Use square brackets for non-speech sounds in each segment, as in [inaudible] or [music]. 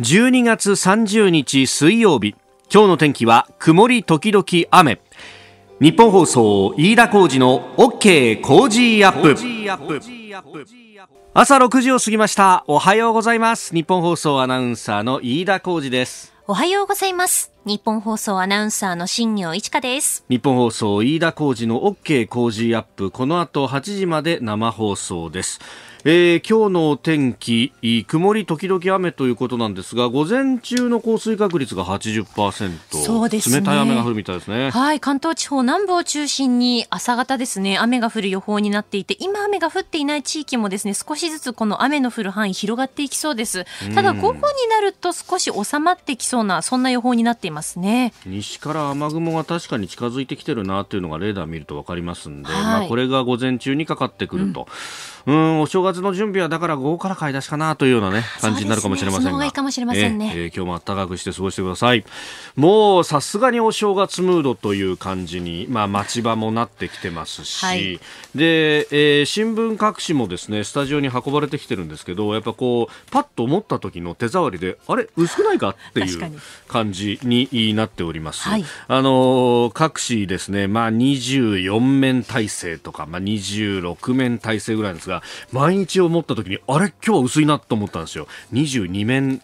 12月30日水曜日今日の天気は曇り時々雨日本放送飯田浩二の OK 工事アップ朝6時を過ぎましたおはようございます日本放送アナウンサーの飯田浩二ですおはようございます日本放送アナウンサーの新業一華です。日本放送飯田浩二の OK 工事アップ。この後8時まで生放送です。えー、今日の天気、曇り時々雨ということなんですが、午前中の降水確率が80%、そうですね、冷たい雨が降るみたいですね。はい、関東地方南部を中心に朝方ですね、雨が降る予報になっていて、今雨が降っていない地域もですね、少しずつこの雨の降る範囲広がっていきそうです。ただ午後になると少し収まってきそうな、そんな予報になっていますね西から雨雲が確かに近づいてきてるなというのがレーダー見ると分かりますんで、はい、まあ、これが午前中にかかってくると。うんうんお正月の準備はだから午後から買い出しかなというようなね感じになるかもしれませんが、ね、いいかもしれませんね、えーえー、今日も暖かくして過ごしてくださいもうさすがにお正月ムードという感じにまあ町場もなってきてますし、はい、で、えー、新聞各紙もですねスタジオに運ばれてきてるんですけどやっぱこうパッと思った時の手触りであれ薄くないかっていう感じになっております、はい、あの各紙ですねまあ24面体制とかまあ26面体制ぐらいですが毎日を持った時にあれ今日は薄いなと思ったんですよ22面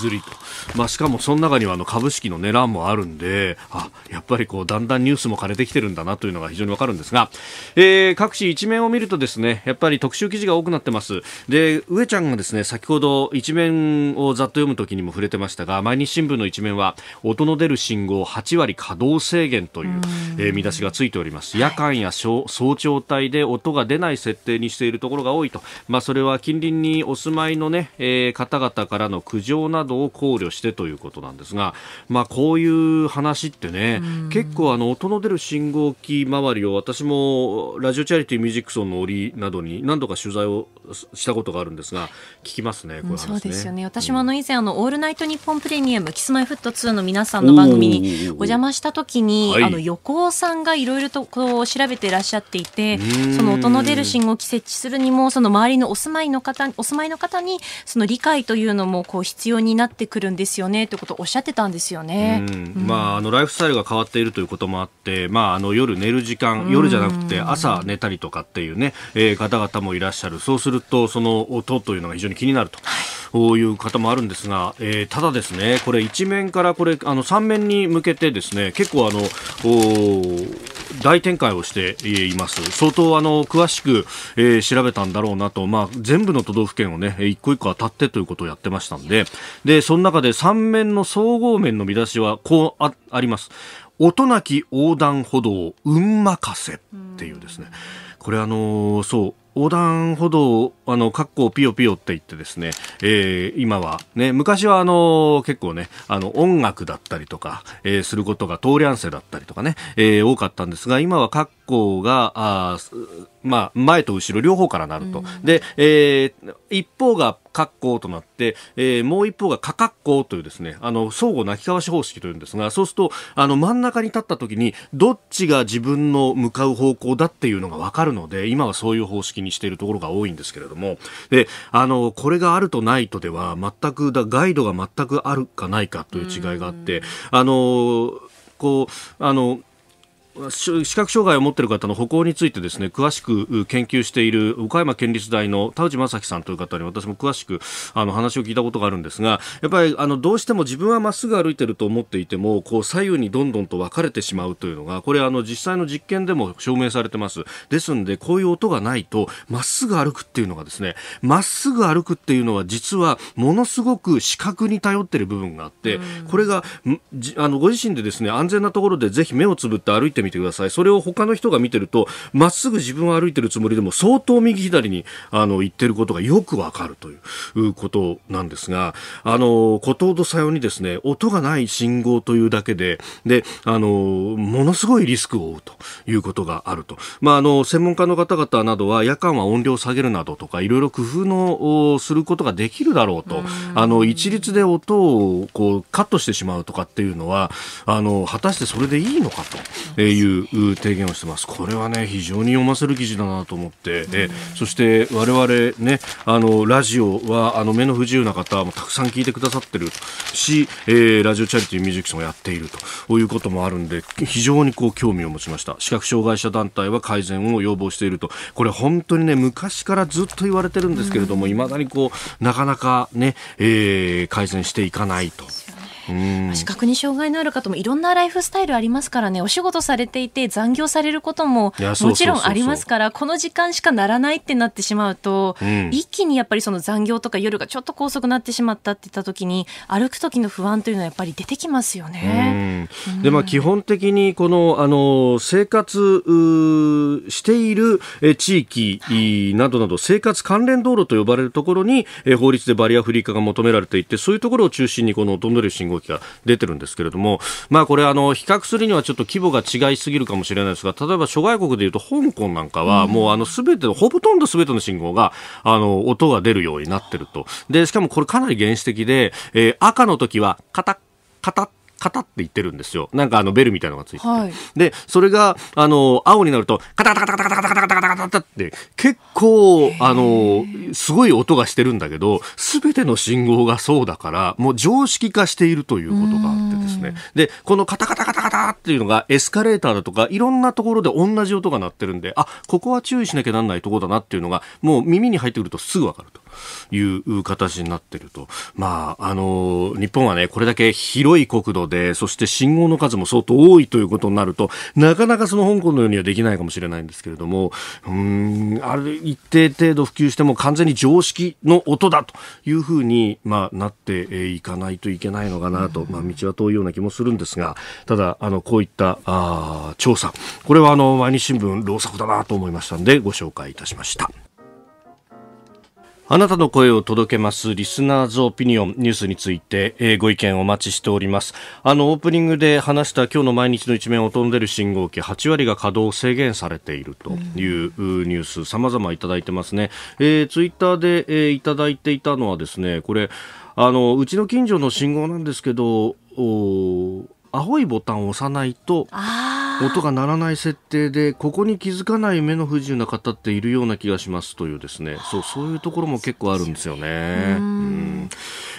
ずりと、まあ、しかもその中にはあの株式の値段もあるんであやっぱりこうだんだんニュースも枯れてきてるんだなというのが非常にわかるんですが、えー、各紙一面を見るとですねやっぱり特集記事が多くなってますで上ちゃんがですね先ほど一面をざっと読む時にも触れてましたが毎日新聞の一面は音の出る信号8割稼働制限という、えー、見出しがついております夜間や早朝帯で音が出ない設定にしているるところが多いと、まあ、それは近隣にお住まいのね、えー、方々からの苦情などを考慮してということなんですが、まあ、こういう話ってね、結構あの音の出る信号機周りを私もラジオチャリティーミュージックソンの折などに何度か取材をしたことがあるんですが聞きますね、ねうん、そうですよね私もあの以前、あのオールナイトニッポンプレミアムキスマイフット2の皆さんの番組にお邪魔した時に、はい、あの横尾さんがいろいろとこう調べていらっしゃっていてその音の出る信号機設置すするにもその周りのお住まいの方お住まいの方にその理解というのもこう必要になってくるんですよねということをおっしゃってたんですよね、うん、まあ、あのライフスタイルが変わっているということもあって、まあ、あの夜寝る時間夜じゃなくて朝寝たりとかっていうね、えー、方々もいらっしゃるそうするとその音というのが非常に気になると。こいう方もあるんですが、えー、ただですね、これ一面からこれあの3面に向けてですね、結構あの大展開をしています。相当あの詳しく、えー、調調べたんだろうなと、まあ、全部の都道府県をね、一個一個当たってということをやってましたんで、で、その中で3面の総合面の見出しは、こうあ、あります。音なき横断歩道、運任せっていうですね。これあのー、そう、横断歩道、あの、カッコピヨピヨって言ってですね、えー、今は、ね、昔はあの、結構ね、あの、音楽だったりとか、えー、することが通り合わせだったりとかね、えー、多かったんですが、今はカ行が、あまあ、前と後ろ両方からなると。うん、で、えー、一方が格好となって、えー、もう一方が過格好というですね、あの、相互泣き交わし方式というんですが、そうすると、あの、真ん中に立った時に、どっちが自分の向かう方向だっていうのが分かるので、今はそういう方式にしているところが多いんですけれども、で、あの、これがあるとないとでは、全く、だガイドが全くあるかないかという違いがあって、うん、あの、こう、あの、視覚障害を持っている方の歩行についてですね詳しく研究している岡山県立大の田内正樹さんという方に私も詳しくあの話を聞いたことがあるんですがやっぱりあのどうしても自分はまっすぐ歩いていると思っていてもこう左右にどんどんと分かれてしまうというのがこれあの実際の実験でも証明されてますですんでこういう音がないとまっすぐ歩くっていうのがですねまっすぐ歩くっていうのは実はものすごく視覚に頼っている部分があってこれがあのご自身でですね安全なところでぜひ目をつぶって歩いてみみてください。それを他の人が見てると、まっすぐ自分は歩いてるつもりでも相当右左にあの行ってることがよくわかるということなんですが、あの、ことほどさようにですね、音がない信号というだけで、で、あの、ものすごいリスクを負うということがあると。まあ、あの、専門家の方々などは夜間は音量を下げるなどとか、いろいろ工夫のすることができるだろうと。うあの、一律で音をこうカットしてしまうとかっていうのは、あの、果たしてそれでいいのかと。えーいう提言をしてます。これはね、非常に読ませる記事だなと思って、えそして我々ね、あの、ラジオは、あの、目の不自由な方もたくさん聞いてくださってるし、えー、ラジオチャリティーミュージックスもやっているということもあるんで、非常にこう、興味を持ちました。視覚障害者団体は改善を要望していると。これ本当にね、昔からずっと言われてるんですけれども、いまだにこう、なかなかね、えー、改善していかないと。まあ、視覚に障害のある方もいろんなライフスタイルありますからねお仕事されていて残業されることももちろんありますからこの時間しかならないってなってしまうと、うん、一気にやっぱりその残業とか夜がちょっと高速になってしまったって言った時に歩く時の不安というのはやっぱり出てきますよね。うん、でまあ、基本的にこのあの生活している地域などなど生活関連道路と呼ばれるところに法律でバリアフリー化が求められていてそういうところを中心にこの飛んでる信号動きが出てるんですけれども、まあ、これあの、比較するにはちょっと規模が違いすぎるかもしれないですが、例えば諸外国でいうと、香港なんかは、もうあの全ての、ほとんど全ての信号があの音が出るようになってると、でしかもこれ、かなり原始的で、えー、赤の時は、カタッカタッカタって言ってるんですよなんかあのベルみたいなのがついてて、はい、でそれがあの青になるとカタカタカタカタカタカタカタカタカタって結構あのすごい音がしてるんだけど全ての信号がそうだからもう常識化しているということがあってですねでこのカタカタカタカタっていうのがエスカレーターだとかいろんなところで同じ音が鳴ってるんであここは注意しなきゃなんないとこだなっていうのがもう耳に入ってくるとすぐ分かると。いう形になっていると、まあ、あの日本は、ね、これだけ広い国土でそして信号の数も相当多いということになるとなかなかその香港のようにはできないかもしれないんですけれどもうんある一定程度普及しても完全に常識の音だというふうに、まあ、なっていかないといけないのかなと、まあ、道は遠いような気もするんですがただあのこういったあ調査これはあの毎日新聞老くだなと思いましたのでご紹介いたしました。あなたの声を届けます。リスナーズオピニオンニュースについて、えー、ご意見をお待ちしております。あの、オープニングで話した今日の毎日の一面を飛んでる信号機、8割が稼働制限されているというニュース、様々いただいてますね。えー、ツイッターで、えー、いただいていたのはですね、これ、あの、うちの近所の信号なんですけど、青いボタンを押さないと、あ音が鳴らない設定でここに気づかない目の不自由な方っているような気がしますというですねそうそういうところも結構あるんですよね。うん、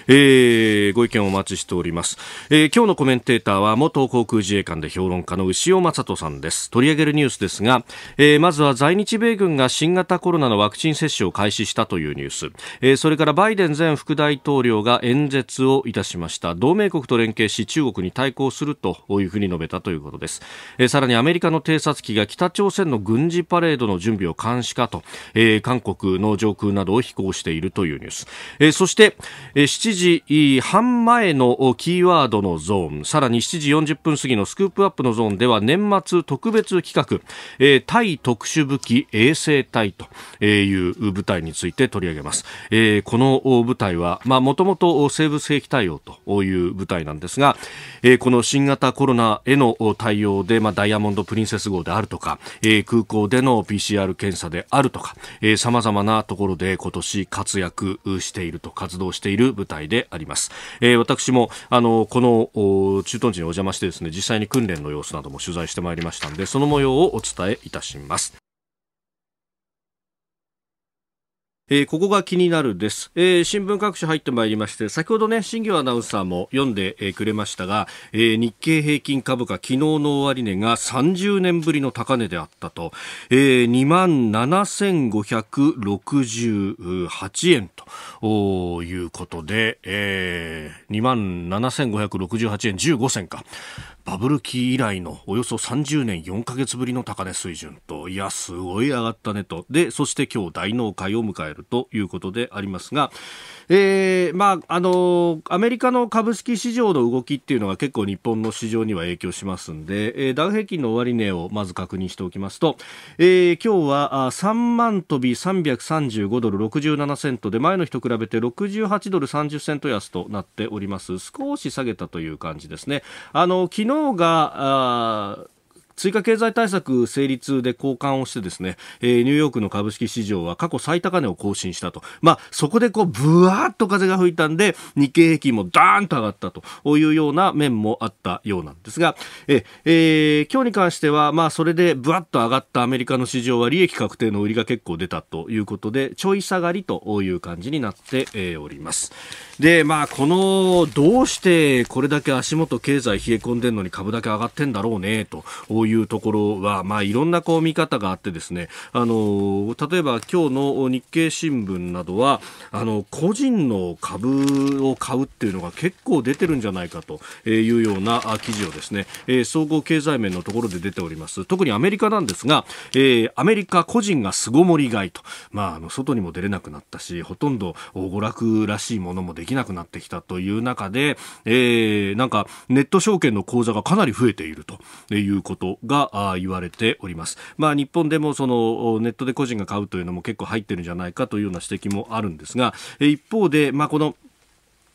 えー、ご意見をお待ちしております、えー、今日のコメンテーターは元航空自衛官で評論家の牛尾正人さんです取り上げるニュースですが、えー、まずは在日米軍が新型コロナのワクチン接種を開始したというニュース、えー、それからバイデン前副大統領が演説をいたしました同盟国と連携し中国に対抗するというふうに述べたということです、えーさらにアメリカの偵察機が北朝鮮の軍事パレードの準備を監視かと、えー、韓国の上空などを飛行しているというニュース、えー、そして、えー、7時半前のキーワードのゾーンさらに7時40分過ぎのスクープアップのゾーンでは年末特別企画、えー、対特殊武器衛星隊という部隊について取り上げます、えー、この部隊はもともと生物兵器対応という部隊なんですが、えー、この新型コロナへの対応で、まあダイヤモンド・プリンセス号であるとか、えー、空港での PCR 検査であるとか、えー、様々なところで今年活躍していると、活動している部隊であります。えー、私も、あの、この駐屯地にお邪魔してですね、実際に訓練の様子なども取材してまいりましたので、その模様をお伝えいたします。えー、ここが気になるです、えー、新聞各紙入ってまいりまして先ほどね新業アナウンサーも読んで、えー、くれましたが、え日経平均株価昨日の終値が30年ぶりの高値であったと、えー、2万7568円ということで、えー、2万7568円15銭かバブル期以来のおよそ30年4か月ぶりの高値水準といやすごい上がったねとでそして今日大納会を迎えるということでありますが、えーまあ、あのアメリカの株式市場の動きっていうのが結構日本の市場には影響しますんで、えー、ダウ平均の終値をまず確認しておきますと、えー、今日はあ3万飛び335ドル67セントで前の日と比べて68ドル30セント安となっております少し下げたという感じですねあの昨日脳が追加経済対策成立で交換をしてですね、えー、ニューヨークの株式市場は過去最高値を更新したと。まあ、そこでこう、ブワーッと風が吹いたんで、日経平均もダーンと上がったというような面もあったようなんですが、え、えー、今日に関しては、まあ、それでブワッと上がったアメリカの市場は利益確定の売りが結構出たということで、ちょい下がりという感じになっております。で、まあ、この、どうしてこれだけ足元経済冷え込んでるのに株だけ上がってんだろうね、といいうところは、まあ、いろんなこう見方があってですねあの例えば今日の日経新聞などはあの個人の株を買うっていうのが結構出てるんじゃないかというような記事をですね、え総合経済面のところで出ております特にアメリカなんですが、えー、アメリカ個人が巣ごもり買いと、まあ、あの外にも出れなくなったしほとんど娯楽らしいものもできなくなってきたという中で、えー、なんかネット証券の口座がかなり増えているということが言われております。まあ、日本でもそのネットで個人が買うというのも結構入ってるんじゃないかというような指摘もあるんですが、一方で、まあ、この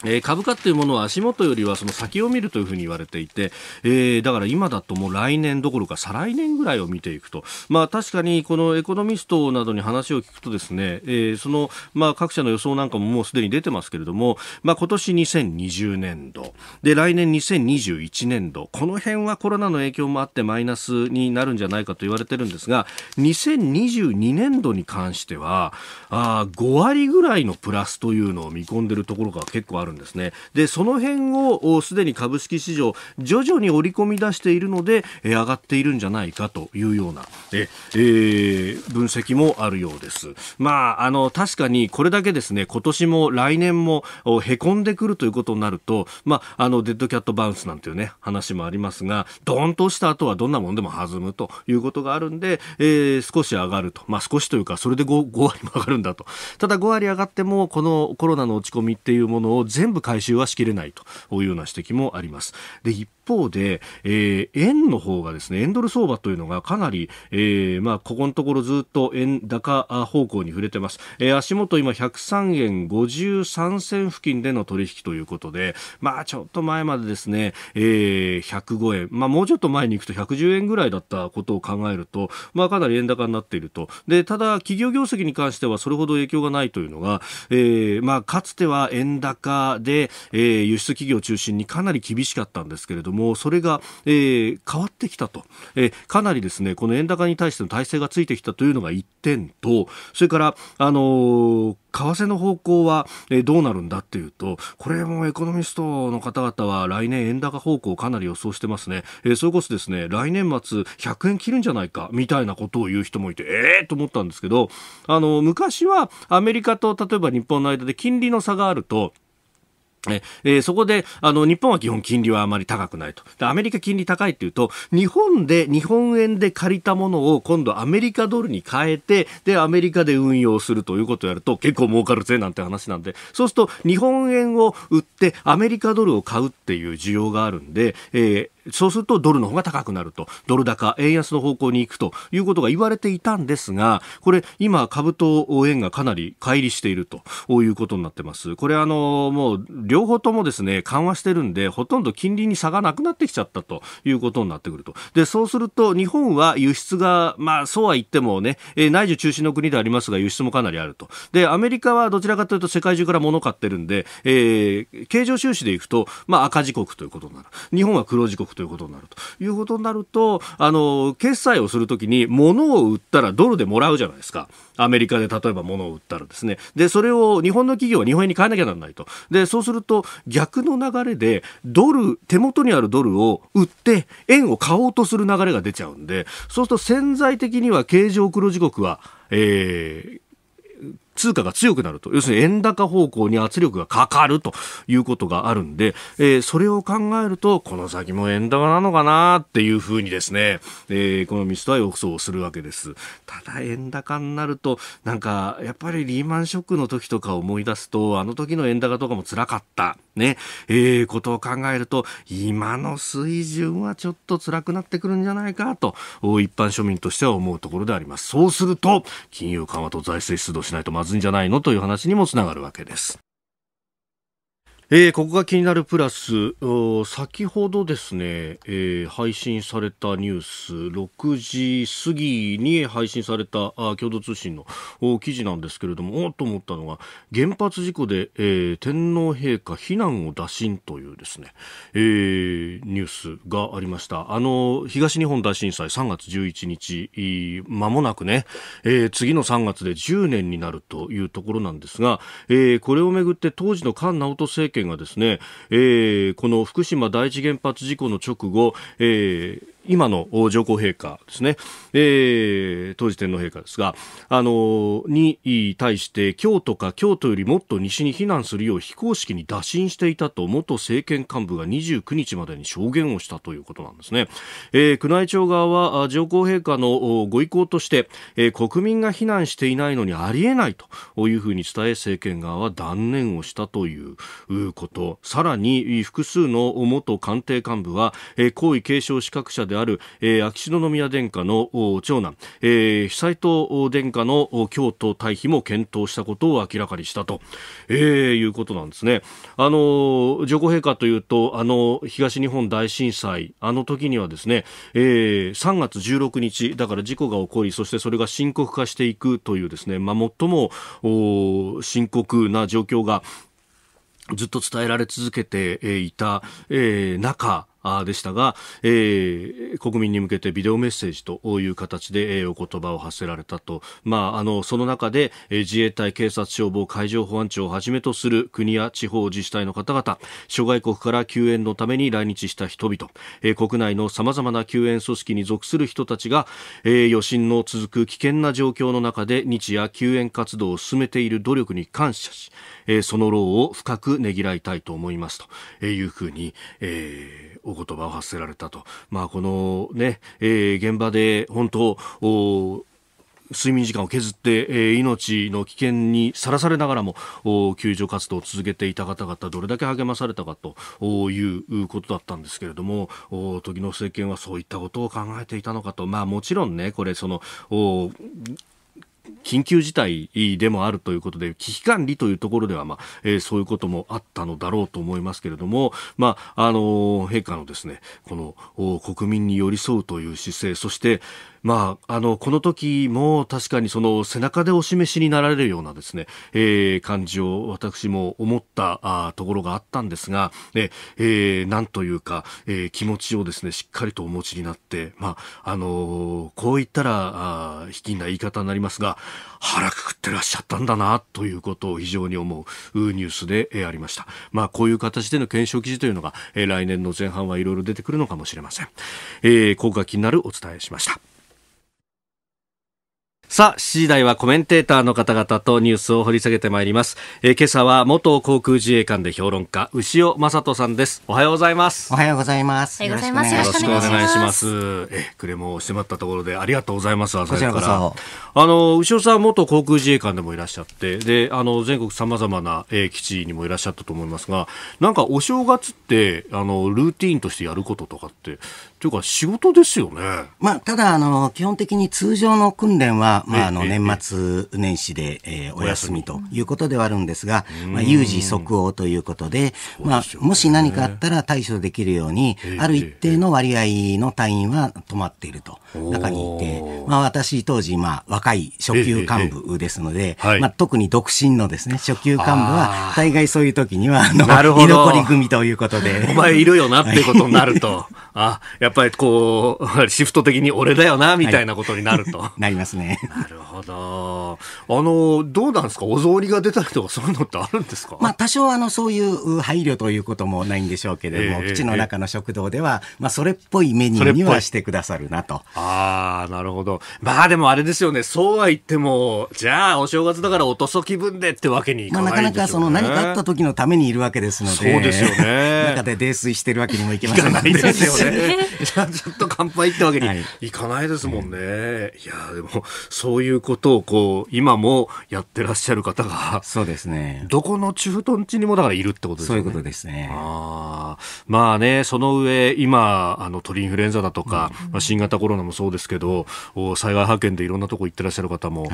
えー、株価っていうものは足元よりはその先を見るというふうに言われていて、えー、だから今だともう来年どころか再来年ぐらいを見ていくと、まあ、確かにこのエコノミストなどに話を聞くとですね、えー、そのまあ各社の予想なんかももうすでに出てますけれども、まあ、今年2020年度で来年2021年度この辺はコロナの影響もあってマイナスになるんじゃないかと言われてるんですが2022年度に関してはあ5割ぐらいのプラスというのを見込んでるところが結構あるあるんですね。で、その辺をすでに株式市場、徐々に織り込み出しているので、え上がっているんじゃないかというような、えー、分析もあるようです。まあ、あの、確かにこれだけですね、今年も来年もへこんでくるということになると、まあ、あの、デッドキャットバウンスなんていうね、話もありますが、どーンとした後はどんなものでも弾むということがあるんで、えー、少し上がると。まあ、少しというか、それで 5, 5割も上がるんだと。ただ5割上がっても、このコロナの落ち込みっていうものを全部回収はしきれないというような指摘もあります。で一方で、えー、円の方がですね、円ドル相場というのがかなり、えー、まあ、ここのところずっと円高方向に触れてます。えー、足元今103円53銭付近での取引ということで、まあ、ちょっと前までですね、えー、105円、まあ、もうちょっと前に行くと110円ぐらいだったことを考えると、まあ、かなり円高になっていると。で、ただ、企業業績に関してはそれほど影響がないというのが、えー、まあ、かつては円高、で、えー、輸出企業を中心にかなり厳しかったんですけれどもそれが、えー、変わってきたと、えー、かなりですねこの円高に対しての体制がついてきたというのが1点とそれから、あのー為替の方向はどうなるんだっていうと、これもエコノミストの方々は来年円高方向をかなり予想してますね。えー、それこそですね、来年末100円切るんじゃないかみたいなことを言う人もいて、ええー、と思ったんですけど、あの、昔はアメリカと例えば日本の間で金利の差があると、ええー、そこで、あの、日本は基本金利はあまり高くないと。アメリカ金利高いっていうと、日本で、日本円で借りたものを今度アメリカドルに変えて、で、アメリカで運用するということをやると結構儲かるぜなんて話なんで、そうすると日本円を売ってアメリカドルを買うっていう需要があるんで、えー、そうするとドルの方が高くなるとドル高円安の方向に行くということが言われていたんですがこれ今株と円がかなり乖離しているということになってますこれあのもう両方ともですね緩和してるんでほとんど金利に差がなくなってきちゃったということになってくるとでそうすると日本は輸出がまあそうは言ってもね内需中心の国でありますが輸出もかなりあるとでアメリカはどちらかというと世界中から物を買ってるんで、えー、経常収支でいくとまあ赤字国ということになる日本は黒字国ということになるということになるとあの決済をするときに物を売ったらドルでもらうじゃないですかアメリカで例えば物を売ったらですねでそれを日本の企業は日本円に変えなきゃならないとでそうすると逆の流れでドル手元にあるドルを売って円を買おうとする流れが出ちゃうんでそうすると潜在的には経常黒字国はえー、通貨が強くなると要するに円高方向に圧力がかかるということがあるんで、えー、それを考えるとこの先も円高なのかなっていうふうにですね、えー、エコノミストは予想するわけですただ円高になるとなんかやっぱりリーマンショックの時とか思い出すとあの時の円高とかもつらかったね、えー、ことを考えると、今の水準はちょっと辛くなってくるんじゃないかと、一般庶民としては思うところであります。そうすると、金融緩和と財政出動しないとまずいんじゃないのという話にもつながるわけです。えー、ここが気になるプラス、先ほどですね、えー、配信されたニュース、6時過ぎに配信されたあ共同通信の記事なんですけれども、おっと思ったのが、原発事故で、えー、天皇陛下避難を打診というですね、えー、ニュースがありました。あの、東日本大震災3月11日、まもなくね、えー、次の3月で10年になるというところなんですが、えー、これをめぐって当時の菅直人政権家がですね、えー、この福島第一原発事故の直後、えー今の上皇陛下ですね、えー、当時天皇陛下ですが、あのー、に対して京都か京都よりもっと西に避難するよう非公式に打診していたと元政権幹部が29日までに証言をしたということなんですね、えー、宮内庁側は上皇陛下のご意向として、えー、国民が避難していないのにありえないというふうに伝え政権側は断念をしたということさらに複数の元官邸幹部は、えー、皇位継承資格者でである、えー、秋篠宮殿下の長男、えー、久藤殿下の京都退避も検討したことを明らかにしたと、えー、いうことなんですね。あの上皇陛下というとあの東日本大震災あの時にはですね、えー、3月16日だから事故が起こりそしてそれが深刻化していくというですね、まあ、最も深刻な状況がずっと伝えられ続けていた中でしたが、えー、国民に向けてビデオメッセージという形で、えー、お言葉を発せられたと、まあ、あのその中で、えー、自衛隊、警察、消防、海上保安庁をはじめとする国や地方自治体の方々諸外国から救援のために来日した人々、えー、国内のさまざまな救援組織に属する人たちが、えー、余震の続く危険な状況の中で日夜救援活動を進めている努力に感謝し、えー、その労を深くねぎらいたいと思いますというふうに、えーお言葉を発せられたと、まあ、このね、えー、現場で本当睡眠時間を削って、えー、命の危険にさらされながらも救助活動を続けていた方々どれだけ励まされたかということだったんですけれども時の政権はそういったことを考えていたのかと、まあ、もちろんねこれその緊急事態でもあるということで危機管理というところでは、まあえー、そういうこともあったのだろうと思いますけれども、まああのー、陛下のですねこの国民に寄り添うという姿勢そしてまあ、あの、この時も確かにその背中でお示しになられるようなですね、えー、感じを私も思ったあところがあったんですが、えー、なんというか、えー、気持ちをですね、しっかりとお持ちになって、まあ、あのー、こう言ったら、あ卑近な言い方になりますが、腹くくってらっしゃったんだな、ということを非常に思うニュースで、えありました。まあ、こういう形での検証記事というのが、えー、来年の前半はいろいろ出てくるのかもしれません。えー、効果気になるお伝えしました。さあ、7時台はコメンテーターの方々とニュースを掘り下げてまいります。えー、今朝は元航空自衛官で評論家、牛尾正人さんです。おはようございます。おはようございます。よろしくお願いします。よろしくお願いします。え、くれも迫ったところでありがとうございます、朝から。あの、牛尾さん元航空自衛官でもいらっしゃって、で、あの、全国さまざまな、えー、基地にもいらっしゃったと思いますが、なんかお正月って、あの、ルーティンとしてやることとかって、というか仕事ですよね。まあ、ただ、あの、基本的に通常の訓練は、まあ、あの、年末年始で、えー、お休みということではあるんですが、まあ、有事即応ということで、まあ、もし何かあったら対処できるように、ある一定の割合の隊員は止まっていると中にいて、まあ私当時、まあ若い初級幹部ですので、はい、まあ特に独身のですね、初級幹部は、大概そういう時には、あの、居残り組ということで。お前いるよなってことになると、[laughs] あ、やっぱりこう、シフト的に俺だよな、みたいなことになると。はい、なりますね。なるほど。あの、どうなんですかお雑煮が出たりとかそういうのってあるんですかまあ多少あの、そういう配慮ということもないんでしょうけれども、えー、口の中の食堂では、まあそれっぽいメニューにはしてくださるなと。えああ、なるほど。まあでもあれですよね、そうは言っても、じゃあお正月だからおとそ気分でってわけにいかない、ね、まあ、なかなかその何かあった時のためにいるわけですので、そうですよね。中で泥酔してるわけにもいけません、ね、ないですよね。じゃあちょっと乾杯ってわけにいかないですもんね。はい、いや、でもそういうことをこう、今もやってらっしゃる方が、そうですね。どこの中屯地にもだからいるってことですね。そういうことですね。あまあね、その上、今、あの鳥インフルエンザだとか、うん、まあ、新型コロナもそうですけど災害派遣でいろんなとこ行ってらっしゃる方も、はい、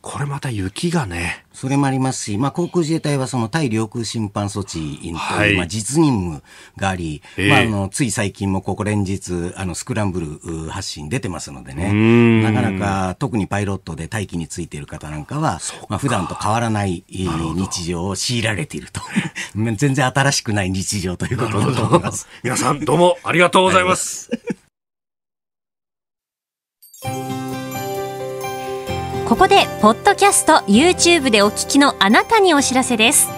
これまた雪がねそれもありますし、まあ、航空自衛隊はその対領空侵犯措置という、はい、まあ、実任務があり、えー、まあ、あのつい最近もここ連日あのスクランブル発信出てますのでねなかなか特にパイロットで待機についている方なんかはまあ、普段と変わらない日常を強いられていると [laughs] 全然新しくない日常ということだと思います皆さんどうもありがとうございます。[laughs] ここでポッドキャスト YouTube でお聞きのあなたにお知らせです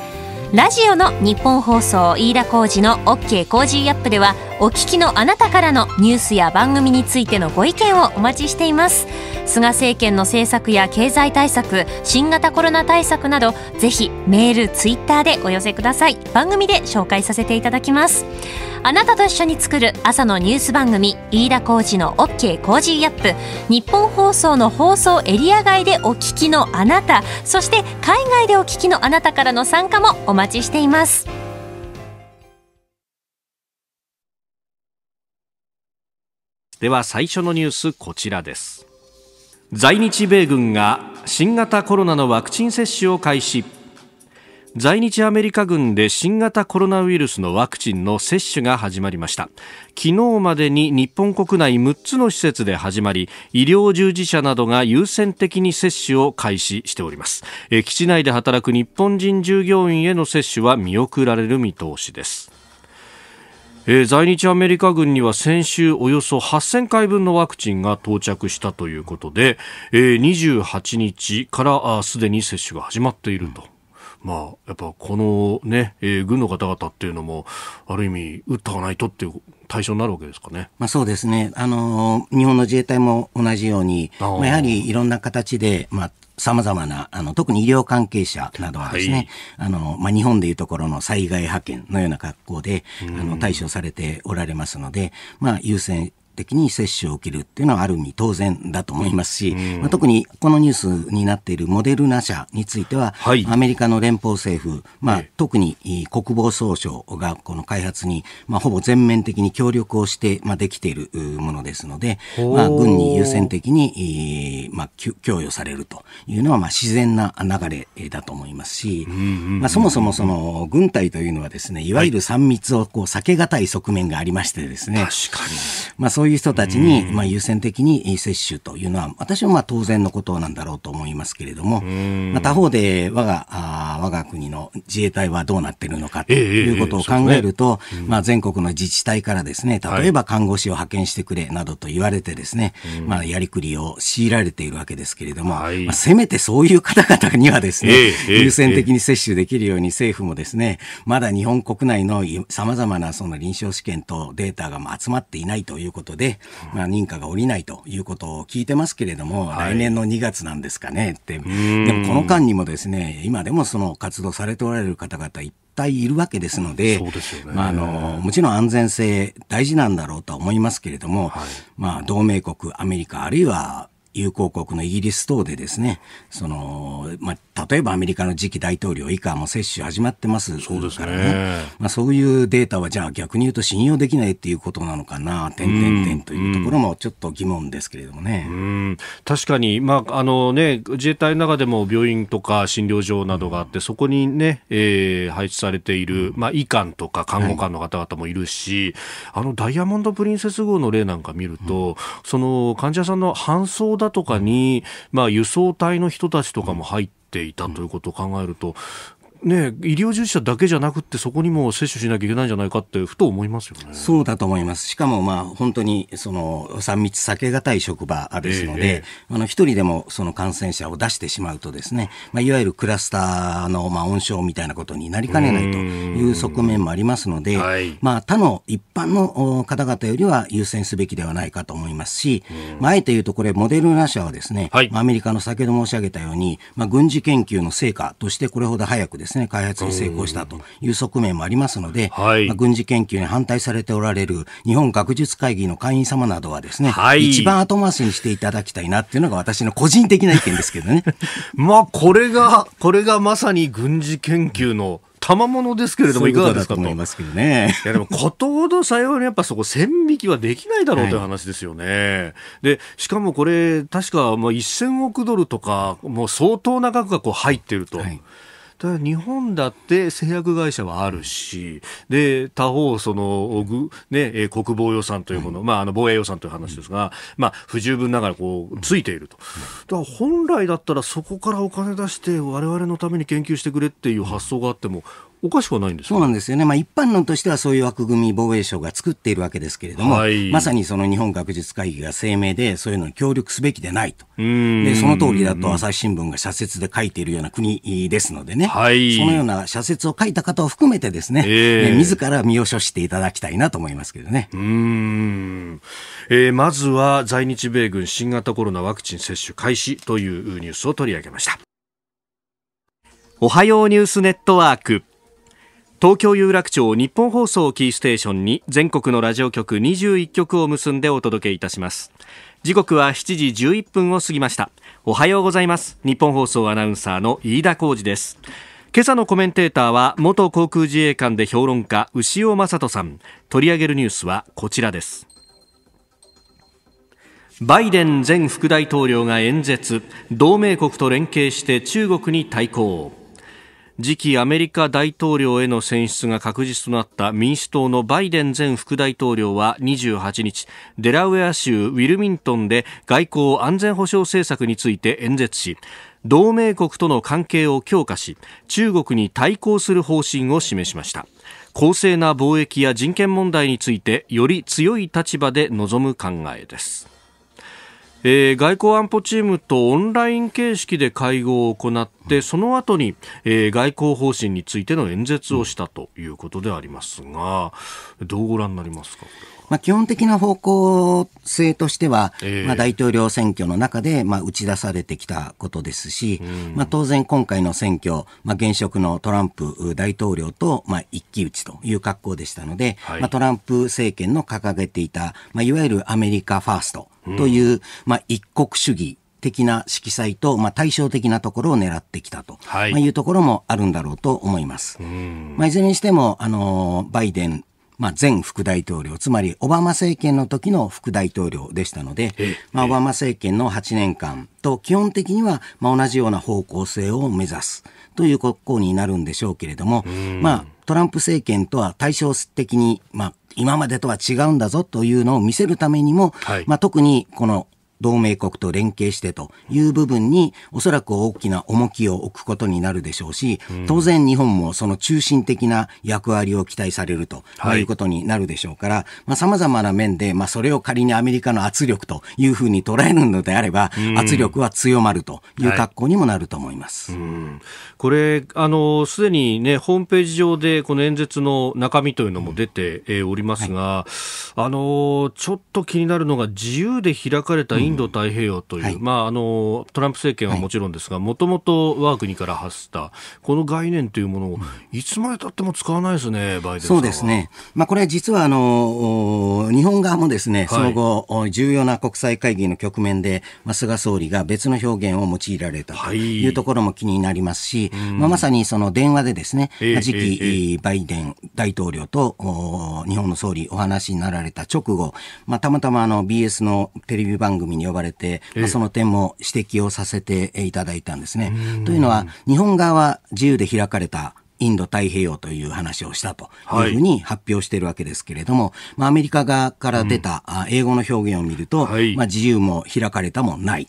ラジオの日本放送飯田浩二の OK コージーアップではお聞きのあなたからのニュースや番組についてのご意見をお待ちしています菅政権の政策や経済対策新型コロナ対策などぜひメールツイッターでお寄せください番組で紹介させていただきますあなたと一緒に作る朝のニュース番組飯田浩二の OK コージーアップ日本放送の放送エリア外でお聞きのあなたそして海外でお聞きのあなたからの参加もお待ちしていますでは最初のニュースこちらです在日米軍が新型コロナのワクチン接種を開始在日アメリカ軍で新型コロナウイルスのワクチンの接種が始まりました昨日までに日本国内6つの施設で始まり医療従事者などが優先的に接種を開始しておりますえ基地内で働く日本人従業員への接種は見送られる見通しですえー、在日アメリカ軍には先週およそ8000回分のワクチンが到着したということで、えー、28日からすでに接種が始まっていると。まあ、やっぱこのね、えー、軍の方々っていうのも、ある意味、打ったかないとっていう対象になるわけですかね。まあそうですね。あのー、日本の自衛隊も同じように、あまあ、やはりいろんな形で、まあ、さまざまなあの特に医療関係者などはですね、はい、あのまあ、日本でいうところの災害派遣のような格好であの対処されておられますので、まあ、優先的に接種を受けるっていうのはある意味当然だと思いますし、うん、まあ、特にこのニュースになっているモデルナ社については、はい、アメリカの連邦政府、まあ、特に国防総省がこの開発に、まあ、ほぼ全面的に協力をして、まあ、できているものですので、まあ、軍に優先的に、まあ、供与されるというのは、まあ、自然な流れだと思いますし、まあ、そもそもその軍隊というのはですねいわゆる3密をこう避けがたい側面がありましてですね、はい、まあ、そそういう人たちに、まあ、優先的に接種というのは、私はまあ当然のことなんだろうと思いますけれども、まあ、他方で我があ我が国の自衛隊はどうなってるのかということを考えると、ま全国の自治体からですね、例えば看護師を派遣してくれなどと言われてですね、はい、まあ、やりくりを強いられているわけですけれども、はい、まあ、せめてそういう方々にはですね、優先的に接種できるように政府もですね、まだ日本国内の様々なその臨床試験とデータが集まっていないということことで、まあ、認可が下りないということを聞いてますけれども、はい、来年の2月なんですかねって、でもこの間にもですね、今でもその活動されておられる方々いっぱいいるわけですので、まあ、のもちろん安全性大事なんだろうとは思いますけれども、はい、まあ、同盟国、アメリカ、あるいは友好国のイギリス等でですね、その、まあ、例えばアメリカの次期大統領以下も接種始まってますからね、ねまあ、そういうデータはじゃあ逆に言うと信用できないっていうことなのかな、点点点というところもちょっと疑問ですけれどもね、確かに、まああのね、自衛隊の中でも病院とか診療所などがあって、そこにね、ねえー、配置されている、まあ、医官とか看護官の方々もいるし、はい、あのダイヤモンド・プリンセス号の例なんか見ると、うん、その患者さんの搬送だとかに、まあ、輸送隊の人たちとかも入って、ていたということを考えると、ね、医療従事者だけじゃなくて、そこにも接種しなきゃいけないんじゃないかって、ふと思いますよね。そうだと思います。しかも、まあ、本当に、その、3密避けがたい職場ですので、えー、あの、一人でも、その感染者を出してしまうとですね、まあ、いわゆるクラスターの、まあ、温床みたいなことになりかねないという側面もありますので、はい、まあ、他の一般の方々よりは優先すべきではないかと思いますし、まあ、あえて言うと、これ、モデルナ社はですね、はい、まあ、アメリカの先ほど申し上げたように、まあ、軍事研究の成果として、これほど早くですねですね、開発に成功したという側面もありますので、はい、まあ、軍事研究に反対されておられる日本学術会議の会員様などはですね、はい、一番後回しにしていただきたいなっていうのが私の個人的な意見ですけどね。[laughs] まあ、これが、これがまさに軍事研究の賜物ですけれども、いかがですかと。思いますけどね。いや、でも、ことほど幸いにやっぱそこ線引きはできないだろうという話ですよね。はい、で、しかもこれ、確かもう1000億ドルとか、もう相当な額がこう入ってると。はいただ日本だって製薬会社はあるし、で、他方、その、ね、国防予算というもの、まあ、あの、防衛予算という話ですが、うん、まあ、不十分ながら、こう、ついていると。だから本来だったらそこからお金出して、我々のために研究してくれっていう発想があっても、おかしくはないんですそうなんですよね。まあ一般論としてはそういう枠組み防衛省が作っているわけですけれども、はい、まさにその日本学術会議が声明でそういうのに協力すべきでないと。で、その通りだと朝日新聞が社説で書いているような国ですのでね、はい、そのような社説を書いた方を含めてですね、えー、自ら身を処していただきたいなと思いますけどね。うん。えー、まずは在日米軍新型コロナワクチン接種開始というニュースを取り上げました。おはようニュースネットワーク。東京有楽町日本放送キーステーションに全国のラジオ局21局を結んでお届けいたします時刻は7時11分を過ぎましたおはようございます日本放送アナウンサーの飯田浩司です今朝のコメンテーターは元航空自衛官で評論家牛尾正人さん取り上げるニュースはこちらですバイデン前副大統領が演説同盟国と連携して中国に対抗次期アメリカ大統領への選出が確実となった民主党のバイデン前副大統領は28日デラウェア州ウィルミントンで外交安全保障政策について演説し同盟国との関係を強化し中国に対抗する方針を示しました公正な貿易や人権問題についてより強い立場で臨む考えですえー、外交安保チームとオンライン形式で会合を行ってその後に、えー、外交方針についての演説をしたということでありますが、どうご覧になりますかまあ、基本的な方向性としては、えー、まあ、大統領選挙の中で、まあ、打ち出されてきたことですし、うん、まあ、当然今回の選挙、まあ、現職のトランプ大統領と、まあ、一騎打ちという格好でしたので、はい、まあ、トランプ政権の掲げていた、まあ、いわゆるアメリカファーストという、うん、まあ、一国主義的な色彩と、まあ、対照的なところを狙ってきたと、はいまあ、いうところもあるんだろうと思います。まあ、いずれにしても、あの、バイデンまあ、前副大統領、つまりオバマ政権の時の副大統領でしたので、まあ、オバマ政権の8年間と基本的には、まあ、同じような方向性を目指すという国交になるんでしょうけれども、まあ、トランプ政権とは対照的に、まあ、今までとは違うんだぞというのを見せるためにも、はい、まあ、特にこの同盟国と連携してという部分に、おそらく大きな重きを置くことになるでしょうし、当然日本もその中心的な役割を期待されるということになるでしょうから、まあ、様々な面で、まあ、それを仮にアメリカの圧力というふうに捉えるのであれば、圧力は強まるという格好にもなると思います。はい、これ、あの、すでにね、ホームページ上で、この演説の中身というのも出ておりますが、はい、あの、ちょっと気になるのが、自由で開かれたインインド太平洋という、はい、まあ、あのトランプ政権はもちろんですがもともと我が国から発したこの概念というものをいつまでたっても使わないですね、バイデンそうですね、まあ、これは実はあの日本側もですね、その後、はい、重要な国際会議の局面で、まあ、菅総理が別の表現を用いられたというところも気になりますし、はい、まあ、まさにその電話でですね、えー、次期、えー、バイデン大統領と日本の総理お話になられた直後、まあ、たまたまあの BS のテレビ番組にに呼ばれて、まあ、その点も指摘をさせていただいたんですね。というのは、日本側は自由で開かれたインド太平洋という話をしたというふうに発表しているわけですけれども、まあ、アメリカ側から出た、うん、英語の表現を見ると、まあ、自由も開かれたもない、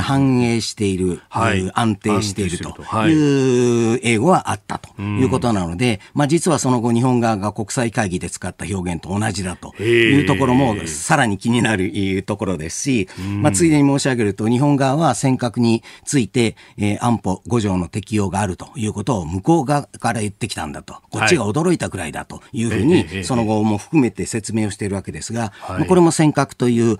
繁栄している、安定しているという英語はあったということなので、まあ、実はその後日本側が国際会議で使った表現と同じだというところもさらに気になるところですし、まあ、ついでに申し上げると日本側は尖閣について、えー、安保5条の適用があるということを向こう側からから言ってきたんだと、こっちが驚いたくらいだというふうに、その後も含めて説明をしているわけですが、これも尖閣とい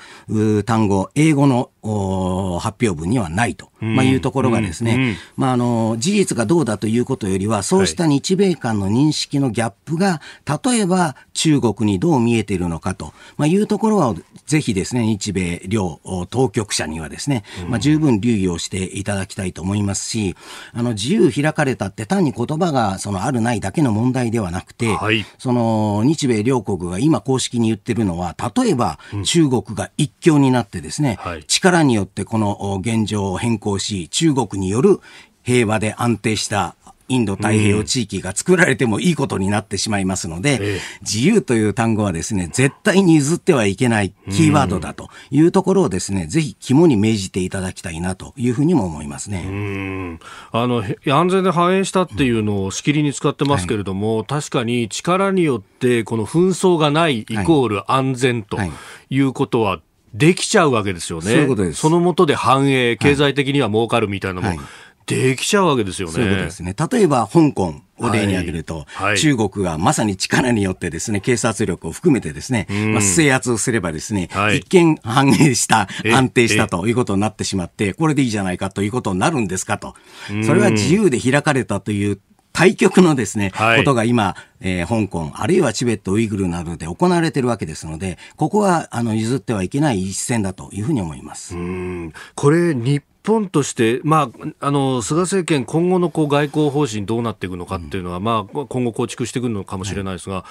う単語、英語の発表文にはないと、まあ、いうところがですね、うんまあ、あの事実がどうだということよりはそうした日米間の認識のギャップが例えば中国にどう見えているのかと、まあ、いうところはぜひですね日米両当局者にはですね、まあ、十分留意をしていただきたいと思いますしあの自由開かれたって単に言葉がそのあるないだけの問題ではなくて、はい、その日米両国が今公式に言ってるのは例えば中国が一強になってですね、うんはい力によってこの現状を変更し、中国による平和で安定したインド太平洋地域が作られてもいいことになってしまいますので、自由という単語はですね、絶対に譲ってはいけないキーワードだというところをですね、ぜひ肝に銘じていただきたいなというふうにも思いますね。あの、安全で繁栄したっていうのをしきりに使ってますけれども、うんはい、確かに力によってこの紛争がないイコール安全ということは、できちゃうわけですよね。そういうことです。そのもとで繁栄、経済的には儲かるみたいなも、はい、できちゃうわけですよね。そういうことですね。例えば、香港。を例に挙げると、はいはい、中国がまさに力によってですね、警察力を含めてですね、うん、まあ、制圧をすればですね、はい、一見繁栄した、安定したということになってしまって、これでいいじゃないかということになるんですかと。それは自由で開かれたという対局のですね、はい、ことが今、えー、香港、あるいはチベット、ウイグルなどで行われているわけですので、ここはあの譲ってはいけない一線だというふうに思います。これ日日本として、まあ、あの菅政権、今後のこう外交方針、どうなっていくのかっていうのは、うん、まあ、今後、構築してくるのかもしれないですが、は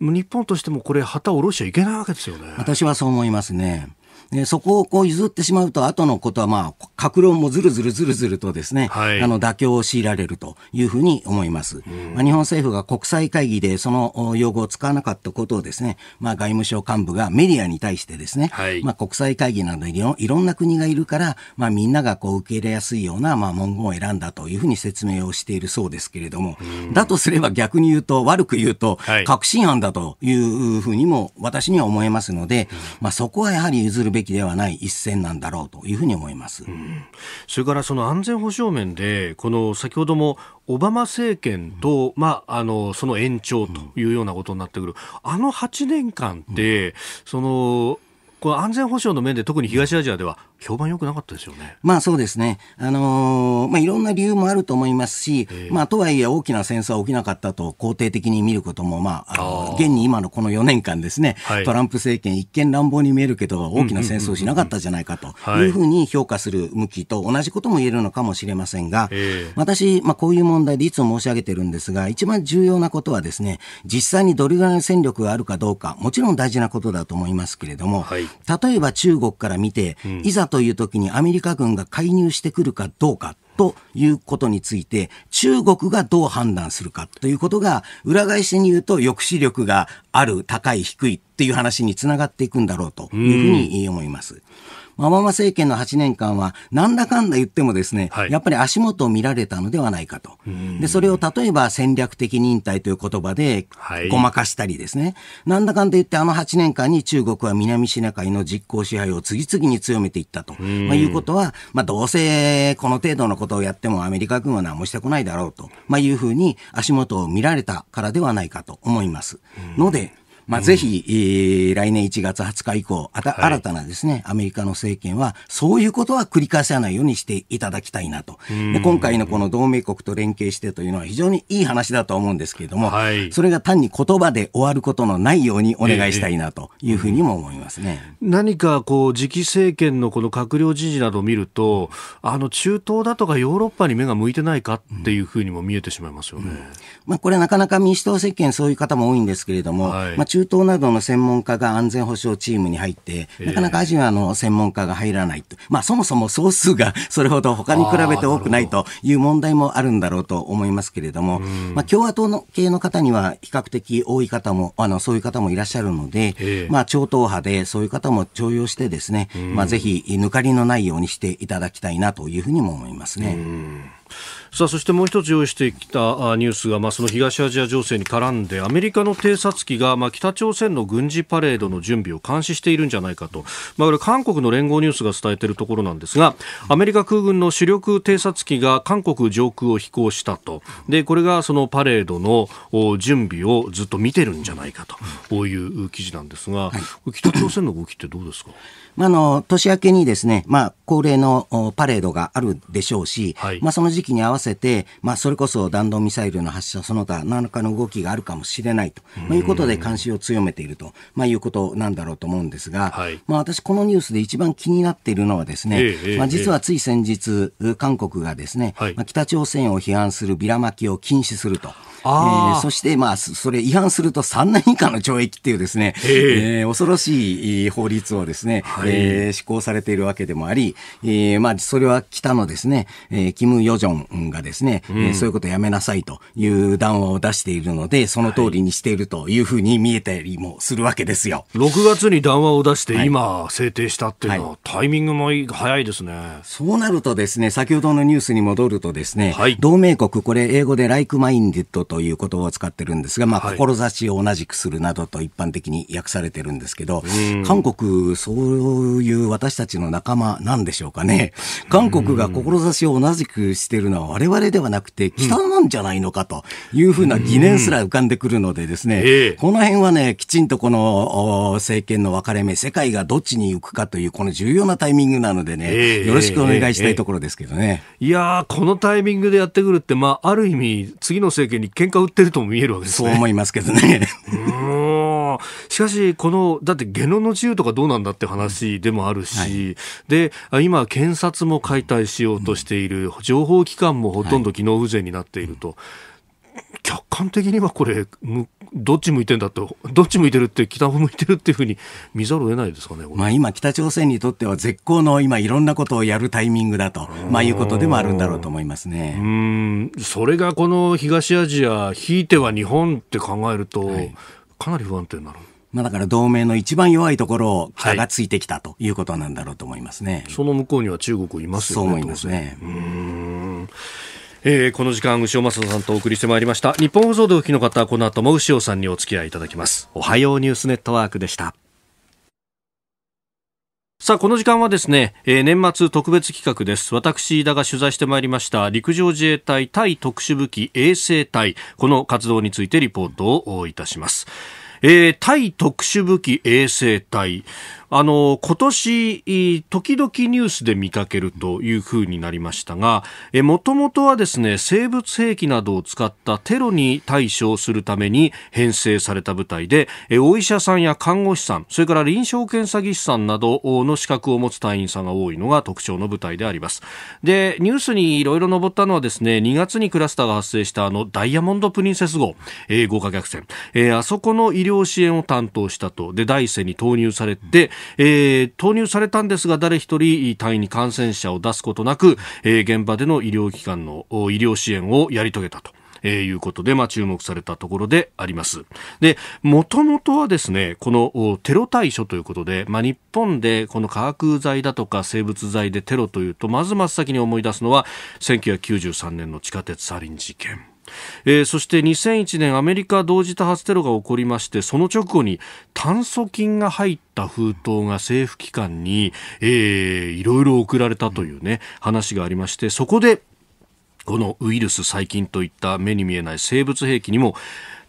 い、日本としてもこれ、旗を下ろしちゃいけないわけですよね私はそう思いますね。えそこをこう譲ってしまうと、後のことは、まあ、格論もずるずるずるずるとですね、はい、あの、妥協を強いられるというふうに思います。まあ、日本政府が国際会議でその用語を使わなかったことをですね、まあ、外務省幹部がメディアに対してですね、はい、まあ、国際会議などいろいろんな国がいるから、まあ、みんながこう受け入れやすいような、まあ、文言を選んだというふうに説明をしているそうですけれども、だとすれば逆に言うと、悪く言うと、確信案だというふうにも私には思えますので、まあ、そこはやはり譲るべきではない一線なんだろうというふうに思います、うん、それからその安全保障面でこの先ほどもオバマ政権と、うん、まあ、あのその延長というようなことになってくる、あの8年間って、そのこの安全保障の面で特に東アジアでは評判良くなかったですよね。まあそうですね。あのー、まあいろんな理由もあると思いますし、まあとはいえ大きな戦争は起きなかったと肯定的に見ることも、まあ、あ現に今のこの4年間ですね、はい、トランプ政権一見乱暴に見えるけど大きな戦争をしなかったじゃないかというふうに評価する向きと同じことも言えるのかもしれませんが、私、まあこういう問題でいつも申し上げてるんですが、一番重要なことはですね、実際にどれぐらいの戦力があるかどうか、もちろん大事なことだと思いますけれども、はい、例えば中国から見て、いざという時にアメリカ軍が介入してくるかどうかということについて中国がどう判断するかということが裏返しに言うと抑止力がある高い低いっていう話につながっていくんだろうというふうに思います。うママ政権の8年間は、なんだかんだ言ってもですね、はい、やっぱり足元を見られたのではないかと。で、それを例えば戦略的忍耐という言葉で、ごまかしたりですね、はい、なんだかんだ言ってあの8年間に中国は南シナ海の実効支配を次々に強めていったと。まあ、いうことは、まあ、どうせこの程度のことをやってもアメリカ軍は何もしてこないだろうと、まあ、いうふうに足元を見られたからではないかと思います。ので、まあ、ぜひ、えー、来年1月20日以降、あた、新たなですね、アメリカの政権は、そういうことは繰り返さないようにしていただきたいなと。で今回のこの同盟国と連携してというのは非常にいい話だと思うんですけれども、はい、それが単に言葉で終わることのないようにお願いしたいなというふうにも思いますね。えー、何かこう、次期政権のこの閣僚人事などを見ると、あの、中東だとかヨーロッパに目が向いてないかっていうふうにも見えてしまいますよね。うん、まあ、これなかなか民主党政権そういう方も多いんですけれども、はい、まあ中東などの専門家が安全保障チームに入って、なかなかアジアの専門家が入らないと。まあ、そもそも総数が [laughs] それほど他に比べて多くないという問題もあるんだろうと思いますけれども、まあ、共和党の系の方には比較的多い方も、あの、そういう方もいらっしゃるので、まあ、超党派でそういう方も重用してですね、まあ、ぜひ、抜かりのないようにしていただきたいなというふうにも思いますね。さあそしてもう一つ用意してきたニュースが、まあ、その東アジア情勢に絡んでアメリカの偵察機が、まあ、北朝鮮の軍事パレードの準備を監視しているんじゃないかと、まあ、これ韓国の連合ニュースが伝えているところなんですがアメリカ空軍の主力偵察機が韓国上空を飛行したとでこれがそのパレードの準備をずっと見てるんじゃないかという記事なんですが、はい、北朝鮮の動きってどうですか、まあ、あの年明けにですね、まあ、恒例のパレードがあるでしょうし、はい、まあ、その時期に合わせせて、まあ、それこそ弾道ミサイルの発射その他何らかの動きがあるかもしれないと、まあ、いうことで関心を強めていると、まあ、いうことなんだろうと思うんですが、はい、まあ、私、このニュースで一番気になっているのはですね、えー、まあ、実はつい先日、韓国がですね、はい、まあ、北朝鮮を批判するビラまきを禁止すると。えー、そして、まあ、それ違反すると3年以下の懲役っていうですね、ええー、恐ろしい法律をですね、はい、えー、施行されているわけでもあり、えー、まあ、それは北のですね、えー、キム・ヨジョンがですね、うん、えー、そういうことやめなさいという談話を出しているので、その通りにしているというふうに見えたりもするわけですよ。はい、6月に談話を出して、今、制定したっていうのは、タイミングも早いですね。そうなるとですね、先ほどのニュースに戻るとですね、はい、同盟国、これ、英語でライクマイン d ッ d という言葉を使ってるんですが、まあ、志を同じくするなどと一般的に訳されてるんですけど、韓国、そういう私たちの仲間なんでしょうかね。韓国が志を同じくしてるのは、我々ではなくて北なんじゃないのかというふうな疑念すら浮かんでくるのでですね、うんうん、この辺はね、きちんとこの政権の分かれ目、世界がどっちに行くかというこの重要なタイミングなのでね、えー、よろしくお願いしたいところですけどね。えーえー、いやこのタイミングでやってくるって、まあ、ある意味、次の政権に喧嘩売ってるとも見えるわけですね。そう思いますけどね。[laughs] しかし、この、だって言論の自由とかどうなんだって話でもあるし、はい、で、今、検察も解体しようとしている、情報機関もほとんど機能不全になっていると。はい客観的にはこれどっち向いてんだとどっち向いてるって北を向いてるっていうふうに見ざるを得ないですかね、まあ、今北朝鮮にとっては絶好の今いろんなことをやるタイミングだと、まあ、いうことでもあるんだろうと思いますねうんそれがこの東アジアひいては日本って考えると、はいかなり不安定になる。まあ、だから同盟の一番弱いところを北がついてきたということなんだろうと思いますね。はい、その向こうには中国いますよね。そう思いますね。うんえー、この時間、牛尾正さんとお送りしてまいりました。日本放送でお聞きの方は、この後も牛尾さんにお付き合いいただきます。おはようニュースネットワークでした。さあ、この時間はですね、えー、年末特別企画です。私、伊田が取材してまいりました陸上自衛隊対特殊武器衛生隊、この活動についてリポートをいたします。えー、対特殊武器衛生隊。あの今年時々ニュースで見かけるというふうになりましたがもともとはですね生物兵器などを使ったテロに対処するために編成された部隊でお医者さんや看護師さんそれから臨床検査技師さんなどの資格を持つ隊員さんが多いのが特徴の部隊でありますでニュースにいろいろ上ったのはですね2月にクラスターが発生したあのダイヤモンド・プリンセス号、えー、豪華客船、えー、あそこの医療支援を担当したとで第一線に投入されて、えー、投入されたんですが誰一人隊員に感染者を出すことなく、えー、現場での医療機関の医療支援をやり遂げたと。えいうことで、まあ、注目されたところであります。で、もともとはですね、このテロ対処ということで、まあ、日本でこの化学剤だとか生物剤でテロというと、まず真っ先に思い出すのは、1993年の地下鉄サリン事件。えー、そして2001年アメリカ同時多発テロが起こりましてその直後に炭疽菌が入った封筒が政府機関に、えー、いろいろ送られたというね、話がありましてそこでこのウイルス細菌といった目に見えない生物兵器にも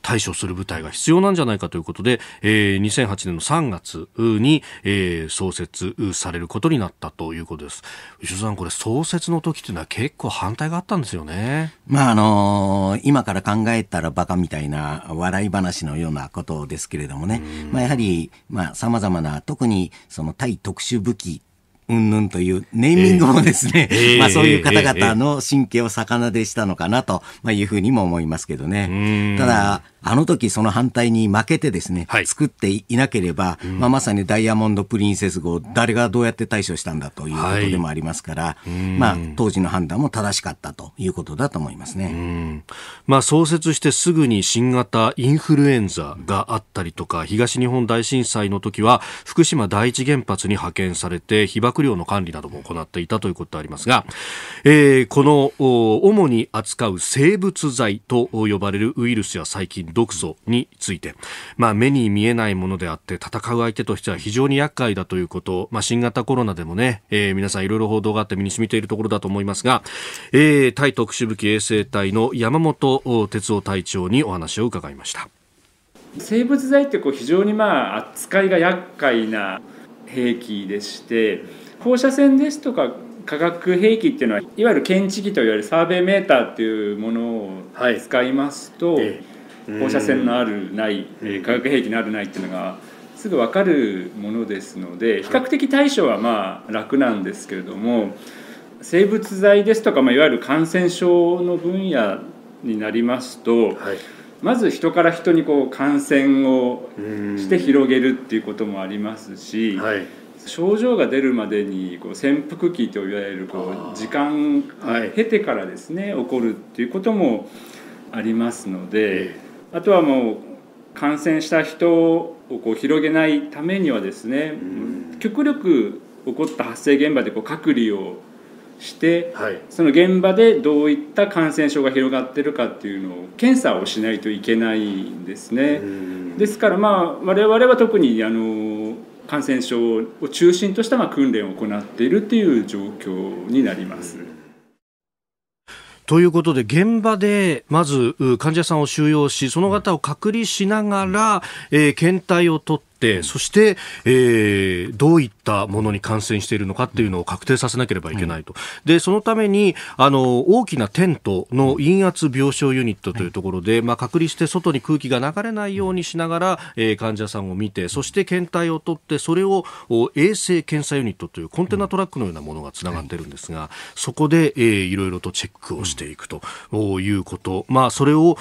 対処する部隊が必要なんじゃないかということで、えー、2008年の3月に、えー、創設されることになったということです。吉田さん、これ創設の時というのは結構反対があったんですよね。まあ、あのー、今から考えたらバカみたいな笑い話のようなことですけれどもね、まあ、やはり、まあ、ざまな、特にその対特殊武器うんぬんというネーミングもですね、えー、まあそういう方々の神経を逆なでしたのかなというふうにも思いますけどね。ただ、あの時その反対に負けてですね、はい、作っていなければ、うん、まあ、まさにダイヤモンド・プリンセス号、誰がどうやって対処したんだということでもありますから、はい、まあ、当時の判断も正しかったということだと思いますね、まあ、創設してすぐに新型インフルエンザがあったりとか、東日本大震災の時は、福島第一原発に派遣されて、被爆量の管理なども行っていたということでありますが、えー、この主に扱う生物剤と呼ばれるウイルスや細菌毒素について、まあ、目に見えないものであって戦う相手としては非常に厄介だということ、まあ、新型コロナでもね、えー、皆さんいろいろ報道があって身に染みているところだと思いますが、えー、対特殊武器衛生隊の山本哲夫隊長にお話を伺いました。生物剤ってこう非常にまあ扱いが厄介な兵器でして放射線ですとか化学兵器っていうのはいわゆる検知器といわれるサーベイメーターっていうものを使いますと、はいええ、放射線のあるない、え化学兵器のあるないっていうのがすぐ分かるものですので比較的対処はまあ楽なんですけれども生物剤ですとか、まあ、いわゆる感染症の分野になりますと、はい、まず人から人にこう感染をして広げるっていうこともありますし。はい症状が出るまでにこう潜伏期といわゆるこう時間経てからですね、起こるっていうこともありますので、あとはもう感染した人をこう広げないためにはですね、極力起こった発生現場でこう隔離をして、はい、その現場でどういった感染症が広がってるかっていうのを検査をしないといけないんですね。ですからまあ我々は特にあの感染症を中心としたま訓練を行っているという状況になります。ということで、現場でまず患者さんを収容し、その方を隔離しながら、えー、検体を取って、、そして、えー、どういったものに感染しているのかっていうのを確定させなければいけないと。で、そのために、あの、大きなテントの陰圧病床ユニットというところで、まあ、隔離して外に空気が流れないようにしながら、えー、患者さんを見て、そして検体を取って、それを衛生検査ユニットというコンテナトラックのようなものがつながってるんですが、そこで、えー、いろいろとチェックをしていくということ。まあ、それを、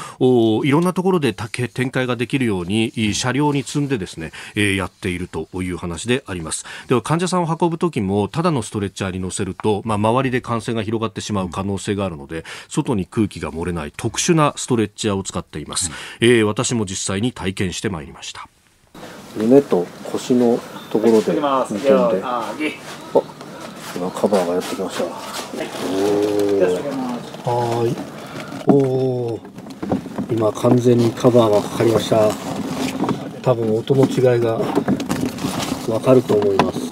いろんなところで展開ができるように、車両に積んでですね、えやっているという話でありますでは患者さんを運ぶ時もただのストレッチャーに乗せると、まあ、周りで感染が広がってしまう可能性があるので外に空気が漏れない特殊なストレッチャーを使っています、えー、私も実際に体験してまいりました胸と腰のところで抜けんで、はい、今カバーがやってきました、はい、おお今完全にカバーがかかりました多分音の違いがわかると思います。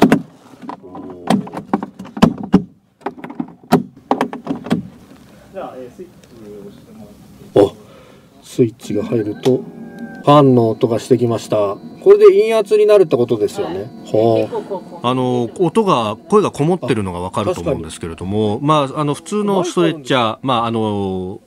あスイッチが入るとファンの音がしてきましたこれで陰圧になるってことですよね、はあ、あの音が声がこもってるのがわかると思うんですけれどもまああの普通のストレッチャーまああの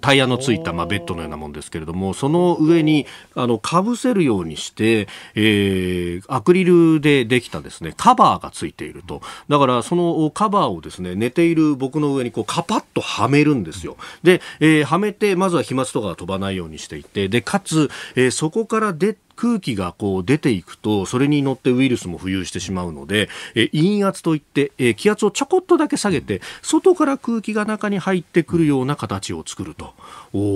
タイヤのついた、まあ、ベッドのようなもんですけれどもその上にあのかぶせるようにして、えー、アクリルでできたですねカバーがついているとだからそのカバーをですね寝ている僕の上にこうカパッとはめるんですよで、えー、はめてまずは飛沫とかが飛ばないようにしていてでかつ、えー、そこから出空気がこう出ていくとそれに乗ってウイルスも浮遊してしまうので、え陰圧といって、え気圧をちょこっとだけ下げて外から空気が中に入ってくるような形を作ると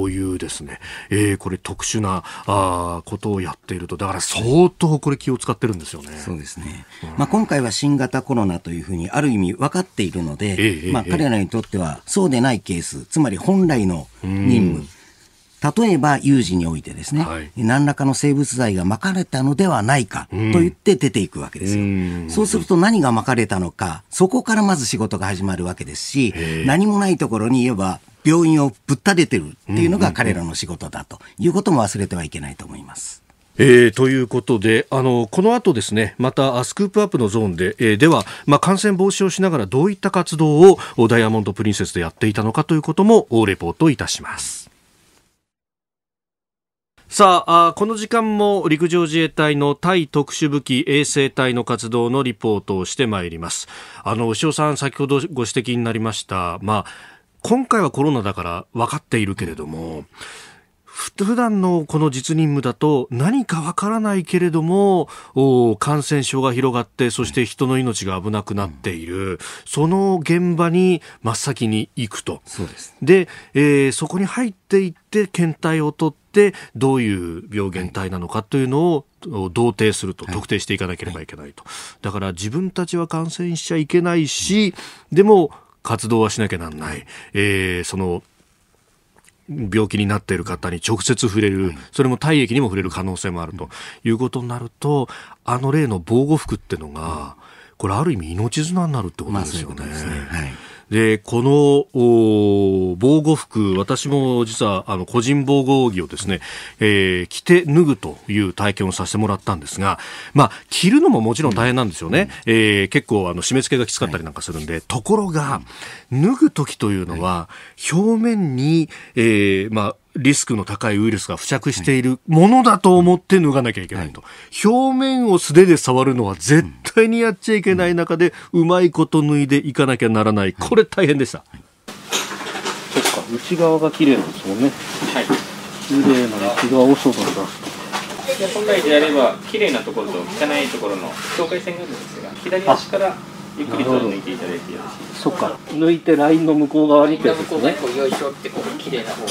いうですね、えこれ特殊なあことをやっているとだから相当これ気を使ってるんですよね。そうですね、まあ、今回は新型コロナというふうにある意味分かっているので、まあ、彼らにとってはそうでないケースつまり本来の任務、例えば有事においてですね、はい、何らかの生物剤がまかれたのではないかと言って出ていくわけですよ。うん、そうすると何がまかれたのか、そこからまず仕事が始まるわけですし、何もないところに言えば、病院をぶっ立ててるっていうのが彼らの仕事だということも忘れてはいけないと思います。えー、ということで、あのこの後ですね、またスクープアップのゾーンで、えー、では、まあ、感染防止をしながらどういった活動をダイヤモンド・プリンセスでやっていたのかということもレポートいたします。さあこの時間も陸上自衛隊の対特殊武器衛星隊の活動のリポートをしてまいりますあの牛尾さん先ほどご指摘になりましたまあ今回はコロナだから分かっているけれども、うん普段のこの実任務だと何かわからないけれども感染症が広がってそして人の命が危なくなっている、うん、その現場に真っ先に行くとそうですで、えー、そこに入っていって検体を取ってどういう病原体なのかというのを、同定すると、特定していかなければいけないと、はい、だから自分たちは感染しちゃいけないし、でも活動はしなきゃなんない、えー、その病気になっている方に直接触れる、それも体液にも触れる可能性もあるということになると、あの例の防護服っていうのが、これある意味命綱になるってことですよね。まあ、で、この防護服、私も実はあの個人防護着をですね、えー、着て脱ぐという体験をさせてもらったんですが、まあ、着るのももちろん大変なんですよね。うん、えー、結構あの締め付けがきつかったりなんかするんで、はい、ところが、脱ぐ時というのは、表面に、えー、まあ、リスクの高いウイルスが付着しているものだと思って脱がなきゃいけないと、表面を素手で触るのは絶対にやっちゃいけない中で、うまいこと脱いでいかなきゃならない、これ大変でした。そっか、内側が綺麗なんですもんね。はい。綺麗な内側を外出す本来であれば、綺麗なところと汚いところの境界線があるんですが、左足から。ゆっくりと抜いていただいてよろしいですそっか抜いてラインの向こう側にってつですねこうよいしょってこう綺麗な方はい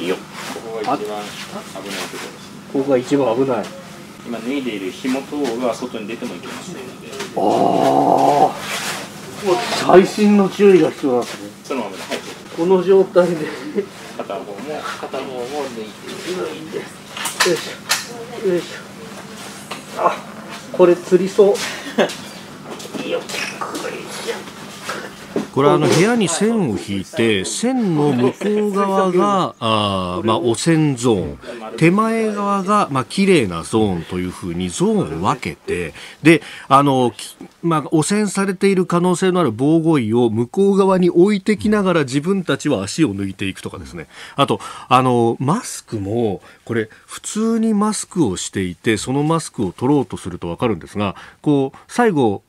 いいよここが一番危ないところです、ね、ここが一番危ない今脱いでいる紐等が外に出てもいけませんのでああ最新の注意が必要なんですねそのままで、はい、この状態で片方も片方も抜いてよいしょよいしょあこれ釣りそう [laughs] これはあの部屋に線を引いて線の向こう側があ、まあ、汚染ゾーン手前側が、まあ綺麗なゾーンというふうにゾーンを分けてであの、まあ、汚染されている可能性のある防護衣を向こう側に置いてきながら自分たちは足を抜いていくとかですねあとあのマスクもこれ普通にマスクをしていてそのマスクを取ろうとすると分かるんですがこう最後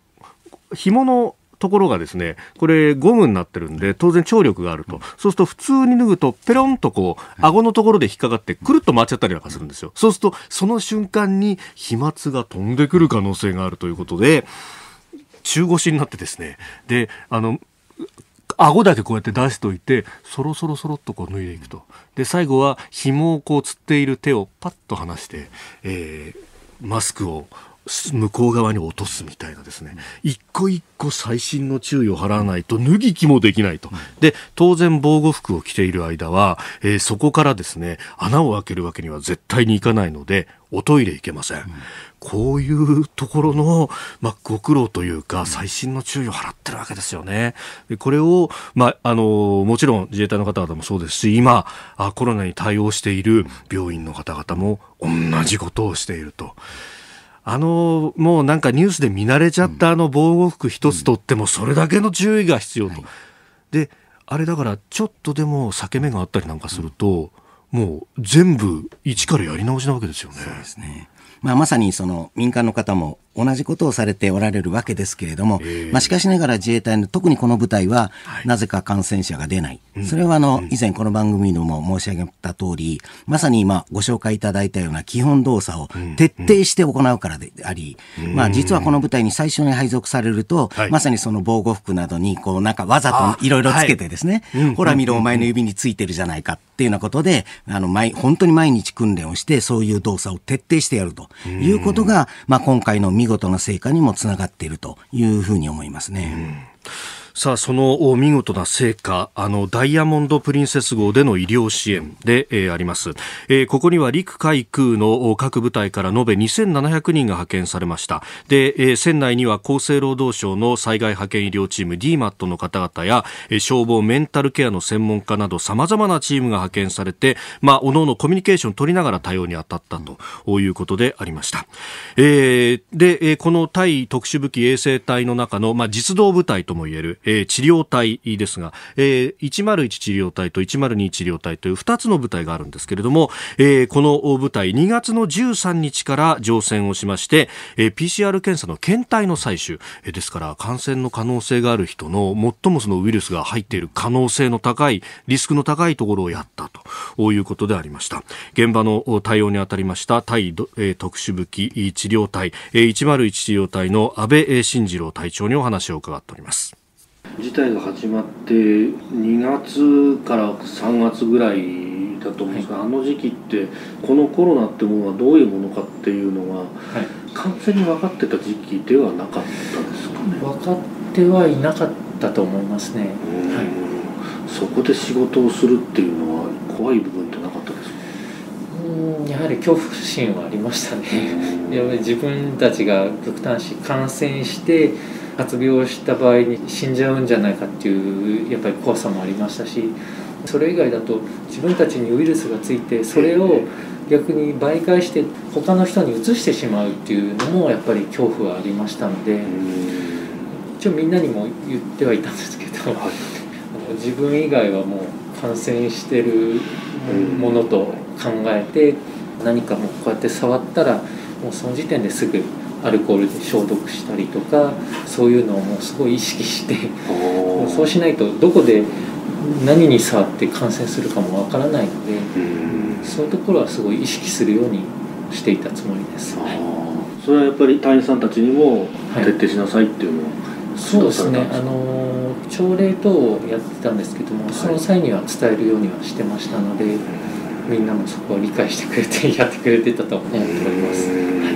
紐のところがですねこれゴムになってるんで当然張力があると、そうすると普通に脱ぐとペロンとこう顎のところで引っかかってくるっと回っちゃったりなんかするんですよそうするとその瞬間に飛沫が飛んでくる可能性があるということで中腰になってですねであの顎だけこうやって出しといてそろそろそろっとこう脱いでいくとで最後は紐をこうつっている手をパッと離して、えー、マスクを向こう側に落とすみたいなですね、一個一個細心の注意を払わないと脱ぎ着もできないと。で、当然防護服を着ている間は、えー、そこからですね、穴を開けるわけには絶対にいかないので、おトイレ行けません。うん、こういうところの、まあ、ご苦労というか、細心の注意を払ってるわけですよね。でこれを、まあ、あの、もちろん自衛隊の方々もそうですし、今、コロナに対応している病院の方々も同じことをしていると。あのもうなんかニュースで見慣れちゃったあの防護服一つとってもそれだけの注意が必要と、はい、であれだからちょっとでも裂け目があったりなんかすると、うん、もう全部一からやり直しなわけですよね。そうですねまあ、まさにその民間の方も同じことをされておられるわけですけれども、まあ、しかしながら自衛隊の特にこの部隊は、なぜか感染者が出ない、それはあの、うん、以前この番組でも申し上げた通り、まさに今ご紹介いただいたような基本動作を徹底して行うからであり、うん、まあ、実はこの部隊に最初に配属されると、まさにその防護服などにこうなんかわざといろいろつけてですね、はい、ほら見ろお前の指についてるじゃないかっていうようなことであの毎本当に毎日訓練をしてそういう動作を徹底してやるということが、まあ、今回の見事事の成果にもつながっているというふうに思いますね。うんさあ、その見事な成果、あの、ダイヤモンド・プリンセス号での医療支援で、えー、あります、えー、ここには陸海空の各部隊から延べ2700人が派遣されました。で、えー、船内には厚生労働省の災害派遣医療チーム DMAT の方々や、えー、消防メンタルケアの専門家など様々なチームが派遣されて、まあ、おのおのコミュニケーションを取りながら対応に当たったということでありました。えー、で、この対特殊武器衛星隊の中の、まあ、実動部隊ともいえるえー、治療隊ですが、えー、101治療隊と102治療隊という2つの部隊があるんですけれども、えー、この部隊2月の13日から乗船をしまして、えー、PCR 検査の検体の採取、えー、ですから感染の可能性がある人の最もそのウイルスが入っている可能性の高いリスクの高いところをやったということでありました現場の対応に当たりました対、えー、特殊武器治療隊、えー、101治療隊の安倍晋次郎隊長にお話を伺っております。事態が始まって2月から3月ぐらいだと思うんですが、はい、あの時期ってこのコロナってものはどういうものかっていうのは、完全に分かってた時期ではなかったですかね分かってはいなかったと思いますね、はい、そこで仕事をするっていうのは怖い部分ってなかったですかやはり恐怖心はありましたね、[laughs] 自分たちが極端し感染して発病した場合に死んじゃうんじゃないかっていうやっぱり怖さもありましたしそれ以外だと自分たちにウイルスがついてそれを逆に媒介して他の人にうつしてしまうっていうのもやっぱり恐怖はありましたので一応みんなにも言ってはいたんですけど、自分以外はもう感染してるものと考えて何かもうこうやって触ったらもうその時点ですぐアルコールで消毒したりとかそういうのをもうすごい意識してそうしないとどこで何に触って感染するかもわからないのでそういうところはすごい意識するようにしていたつもりです。それはやっぱり隊員さんたちにも徹底しなさいっていうのを、はい、そうですねあの朝礼等をやってたんですけども、はい、その際には伝えるようにはしてましたので、みんなもそこは理解してくれてやってくれてたと思っております。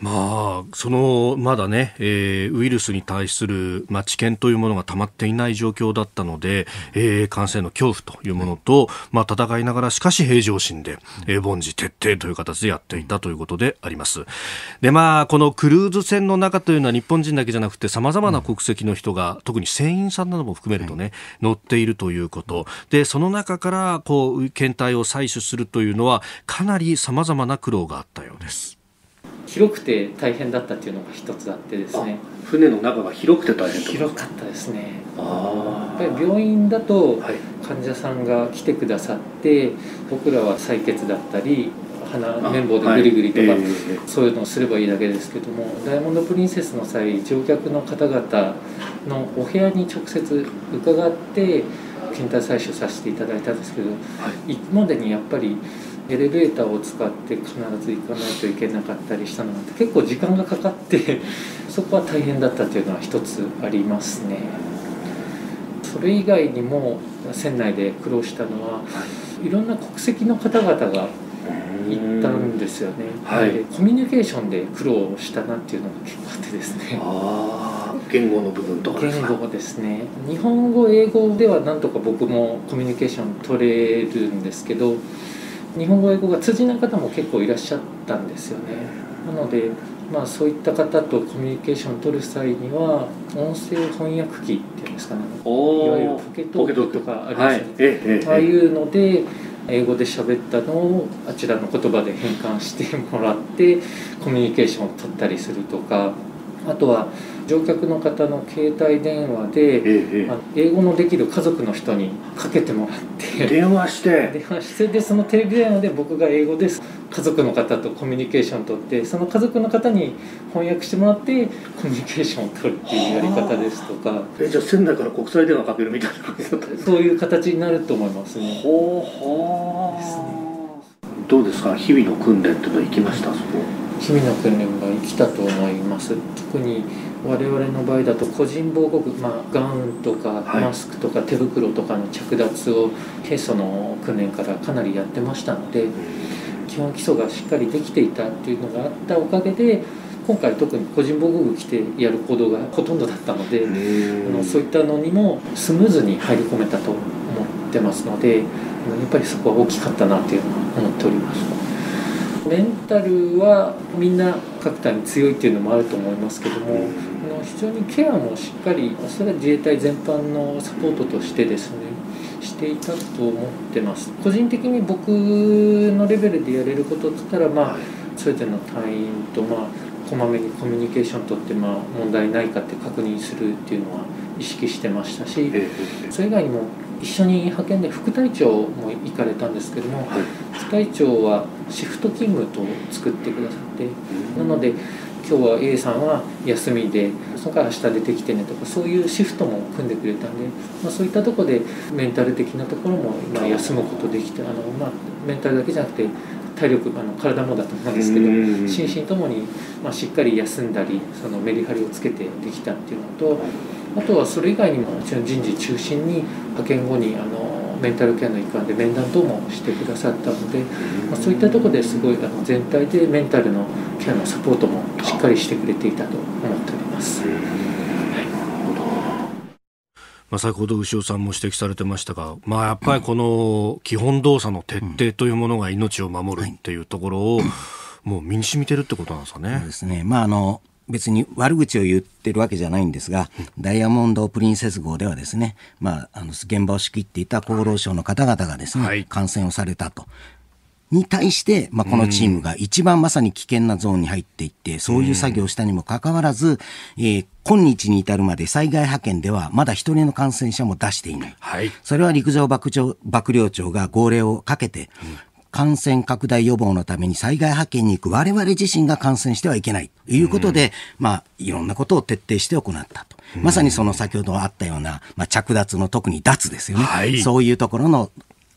まあ、そのまだね、えー、ウイルスに対する、まあ、知見というものが溜まっていない状況だったので、えー、感染の恐怖というものと、まあ、戦いながらしかし平常心で、えー、凡事徹底という形でやっていたということでありますでまあこのクルーズ船の中というのは日本人だけじゃなくてさまざまな国籍の人が、特に船員さんなども含めるとね、乗っているということでその中からこう検体を採取するというのはかなりさまざまな苦労があったようです。広くて大変だったっていうのが一つあってですね船の中が広くて大変広かったですねやっぱり病院だと患者さんが来てくださって、はい、僕らは採血だったり鼻綿棒でぐりぐりとか、はい、そういうのをすればいいだけですけども、ダイヤモンド・プリンセスの際乗客の方々のお部屋に直接伺って検体採取させていただいたんですけど、はい、行くまでにやっぱり。エレベーターを使って必ず行かないといけなかったりしたのて結構時間がかかって [laughs] そこは大変だったというのは一つありますねそれ以外にも船内で苦労したのはいろんな国籍の方々が行ったんですよね、はい、コミュニケーションで苦労したなっていうのが結構あってですね言語の部分とか言語ですね日本語英語ではなんとか僕もコミュニケーション取れるんですけど日本語英語が通じない方も結構いらっしゃったんですよねなのでまあそういった方とコミュニケーションを取る際には音声翻訳機っていうんですかねいわゆるポケットとかありますね、はい、ああいうので英語で喋ったのをあちらの言葉で変換してもらってコミュニケーションを取ったりするとかあとは乗客の方の携帯電話で、ええ、英語のできる家族の人にかけてもらって電話して電話してでそのテレビ電話で僕が英語です家族の方とコミュニケーションを取ってその家族の方に翻訳してもらってコミュニケーションを取るっていうやり方ですとかえじゃあ仙台から国際電話かけるみたいなそういう形になると思いますねほうほうですねどうですか日々の訓練っていうのは行きましたそこ日々の訓練が生きたと思います特に我々の場合だと個人防護具、まあ、ガウンとかマスクとか手袋とかの着脱を平素の訓練からかなりやってましたので基本基礎がしっかりできていたっていうのがあったおかげで今回特に個人防護具着てやる行動がほとんどだったのであのそういったのにもスムーズに入り込めたと思ってますのでやっぱりそこは大きかったなというのは思っております。メンタルはみんな各隊に強いっていうのもあると思いますけども、うん、非常にケアもしっかりそれは自衛隊全般のサポートとしてですねしていたと思ってます個人的に僕のレベルでやれることっつったらまあ全ての隊員とまあこまめにコミュニケーションとってまあ問題ないかって確認するっていうのは意識してましたしそれ以外にも一緒に派遣で副隊長も行かれたんですけども、はい、副隊長はシフト勤務と作ってくださって、うん、なので今日は A さんは休みでそこから明日出てきてねとかそういうシフトも組んでくれたんで、まあ、そういったとこでメンタル的なところも今休むことできてあの、まあ、メンタルだけじゃなくて体力あの体もだと思うんですけど、心身ともに、まあ、しっかり休んだりそのメリハリをつけてできたっていうのとあとはそれ以外にも人事中心に派遣後にあのメンタルケアの一環で面談等もしてくださったので、まあ、そういったとこですごいあの全体でメンタルのケアのサポートもしっかりしてくれていたと思っております。まあ、先ほど牛尾さんも指摘されてましたが、まあ、やっぱりこの基本動作の徹底というものが命を守るっていうところを、[clears throat] もう身に染みてるってことなんですかね。そうですね。まあ、あの、別に悪口を言ってるわけじゃないんですが、ダイヤモンド・プリンセス号ではですね、まあ、あの現場を仕切っていた厚労省の方々がですね、はい、感染をされたとに対して、まあ、このチームが一番まさに危険なゾーンに入っていって、そういう作業をしたにもかかわらず、えー、今日に至るまで災害派遣ではまだ一人の感染者も出していない。はい、それは陸上幕僚長が号令をかけて、感染拡大予防のために災害派遣に行く我々自身が感染してはいけないということで、うん、まあ、いろんなことを徹底して行ったと。うん、まさにその先ほどあったような、まあ、着脱の特に脱ですよね。はい、そういうところの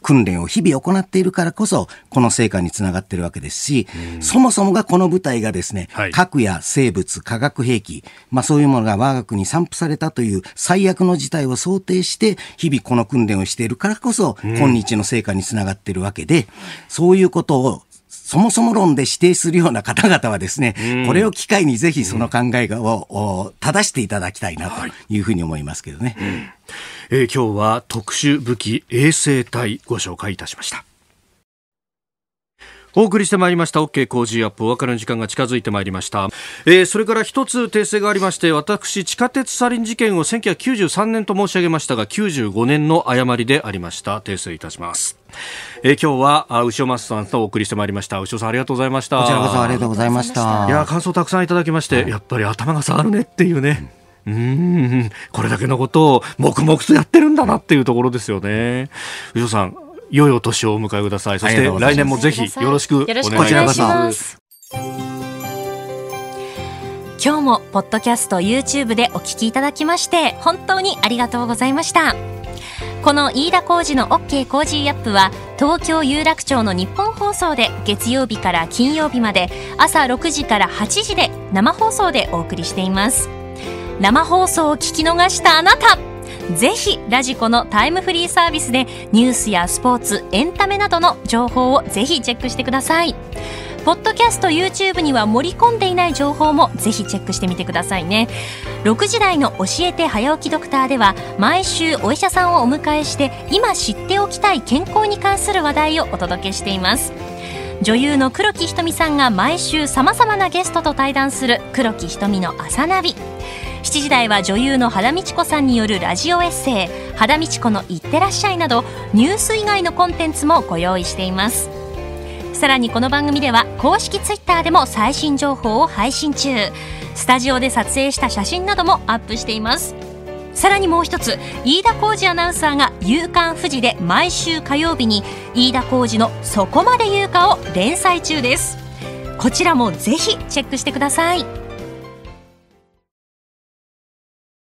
訓練を日々行っているからこそ、この成果につながっているわけですし、そもそもがこの部隊がですね、はい、核や生物、化学兵器、まあそういうものが我が国に散布されたという最悪の事態を想定して、日々この訓練をしているからこそ、今日の成果につながっているわけで、そういうことをそもそも論で指定するような方々はですね、うん、これを機会にぜひその考えを、うん、正していただきたいなというふうに思いますけどね。うんえー、今日は特殊武器衛生隊ご紹介いたしましたお送りしてまいりました OK 工事アップお別れの時間が近づいてまいりました、えー、それから一つ訂正がありまして私地下鉄サリン事件を1993年と申し上げましたが95年の誤りでありました訂正いたしますえー、今日はあ、牛尾松さんとお送りしてまいりました牛尾さんありがとうございましたこちらこそありがとうございましたいや感想たくさんいただきまして、はい、やっぱり頭が下がるねっていうね、うんうんこれだけのことを黙々とやってるんだなっていうところですよね。宇さん良いお年をお迎えください。そして来年もぜひよろしくお願いします。今日もポッドキャスト YouTube でお聞きいただきまして本当にありがとうございました。この飯田浩二の OK 工事アップは東京有楽町の日本放送で月曜日から金曜日まで朝6時から8時で生放送でお送りしています。生放送を聞き逃したあなたぜひラジコのタイムフリーサービスでニュースやスポーツエンタメなどの情報をぜひチェックしてくださいポッドキャスト YouTube には盛り込んでいない情報もぜひチェックしてみてくださいね6時台の「教えて早起きドクター」では毎週お医者さんをお迎えして今知っておきたい健康に関する話題をお届けしています女優の黒木ひとみさんが毎週さまざまなゲストと対談する黒木ひとみの朝ナビ7時台は女優の原道子さんによるラジオエッセイ「原道子のいってらっしゃい」などニュース以外のコンテンツもご用意していますさらにこの番組では公式 twitter でも最新情報を配信中スタジオで撮影した写真などもアップしていますさらにもう一つ飯田浩二アナウンサーが「夕刊富士」で毎週火曜日に飯田浩二の「そこまで言うか」を連載中ですこちらもぜひチェックしてください。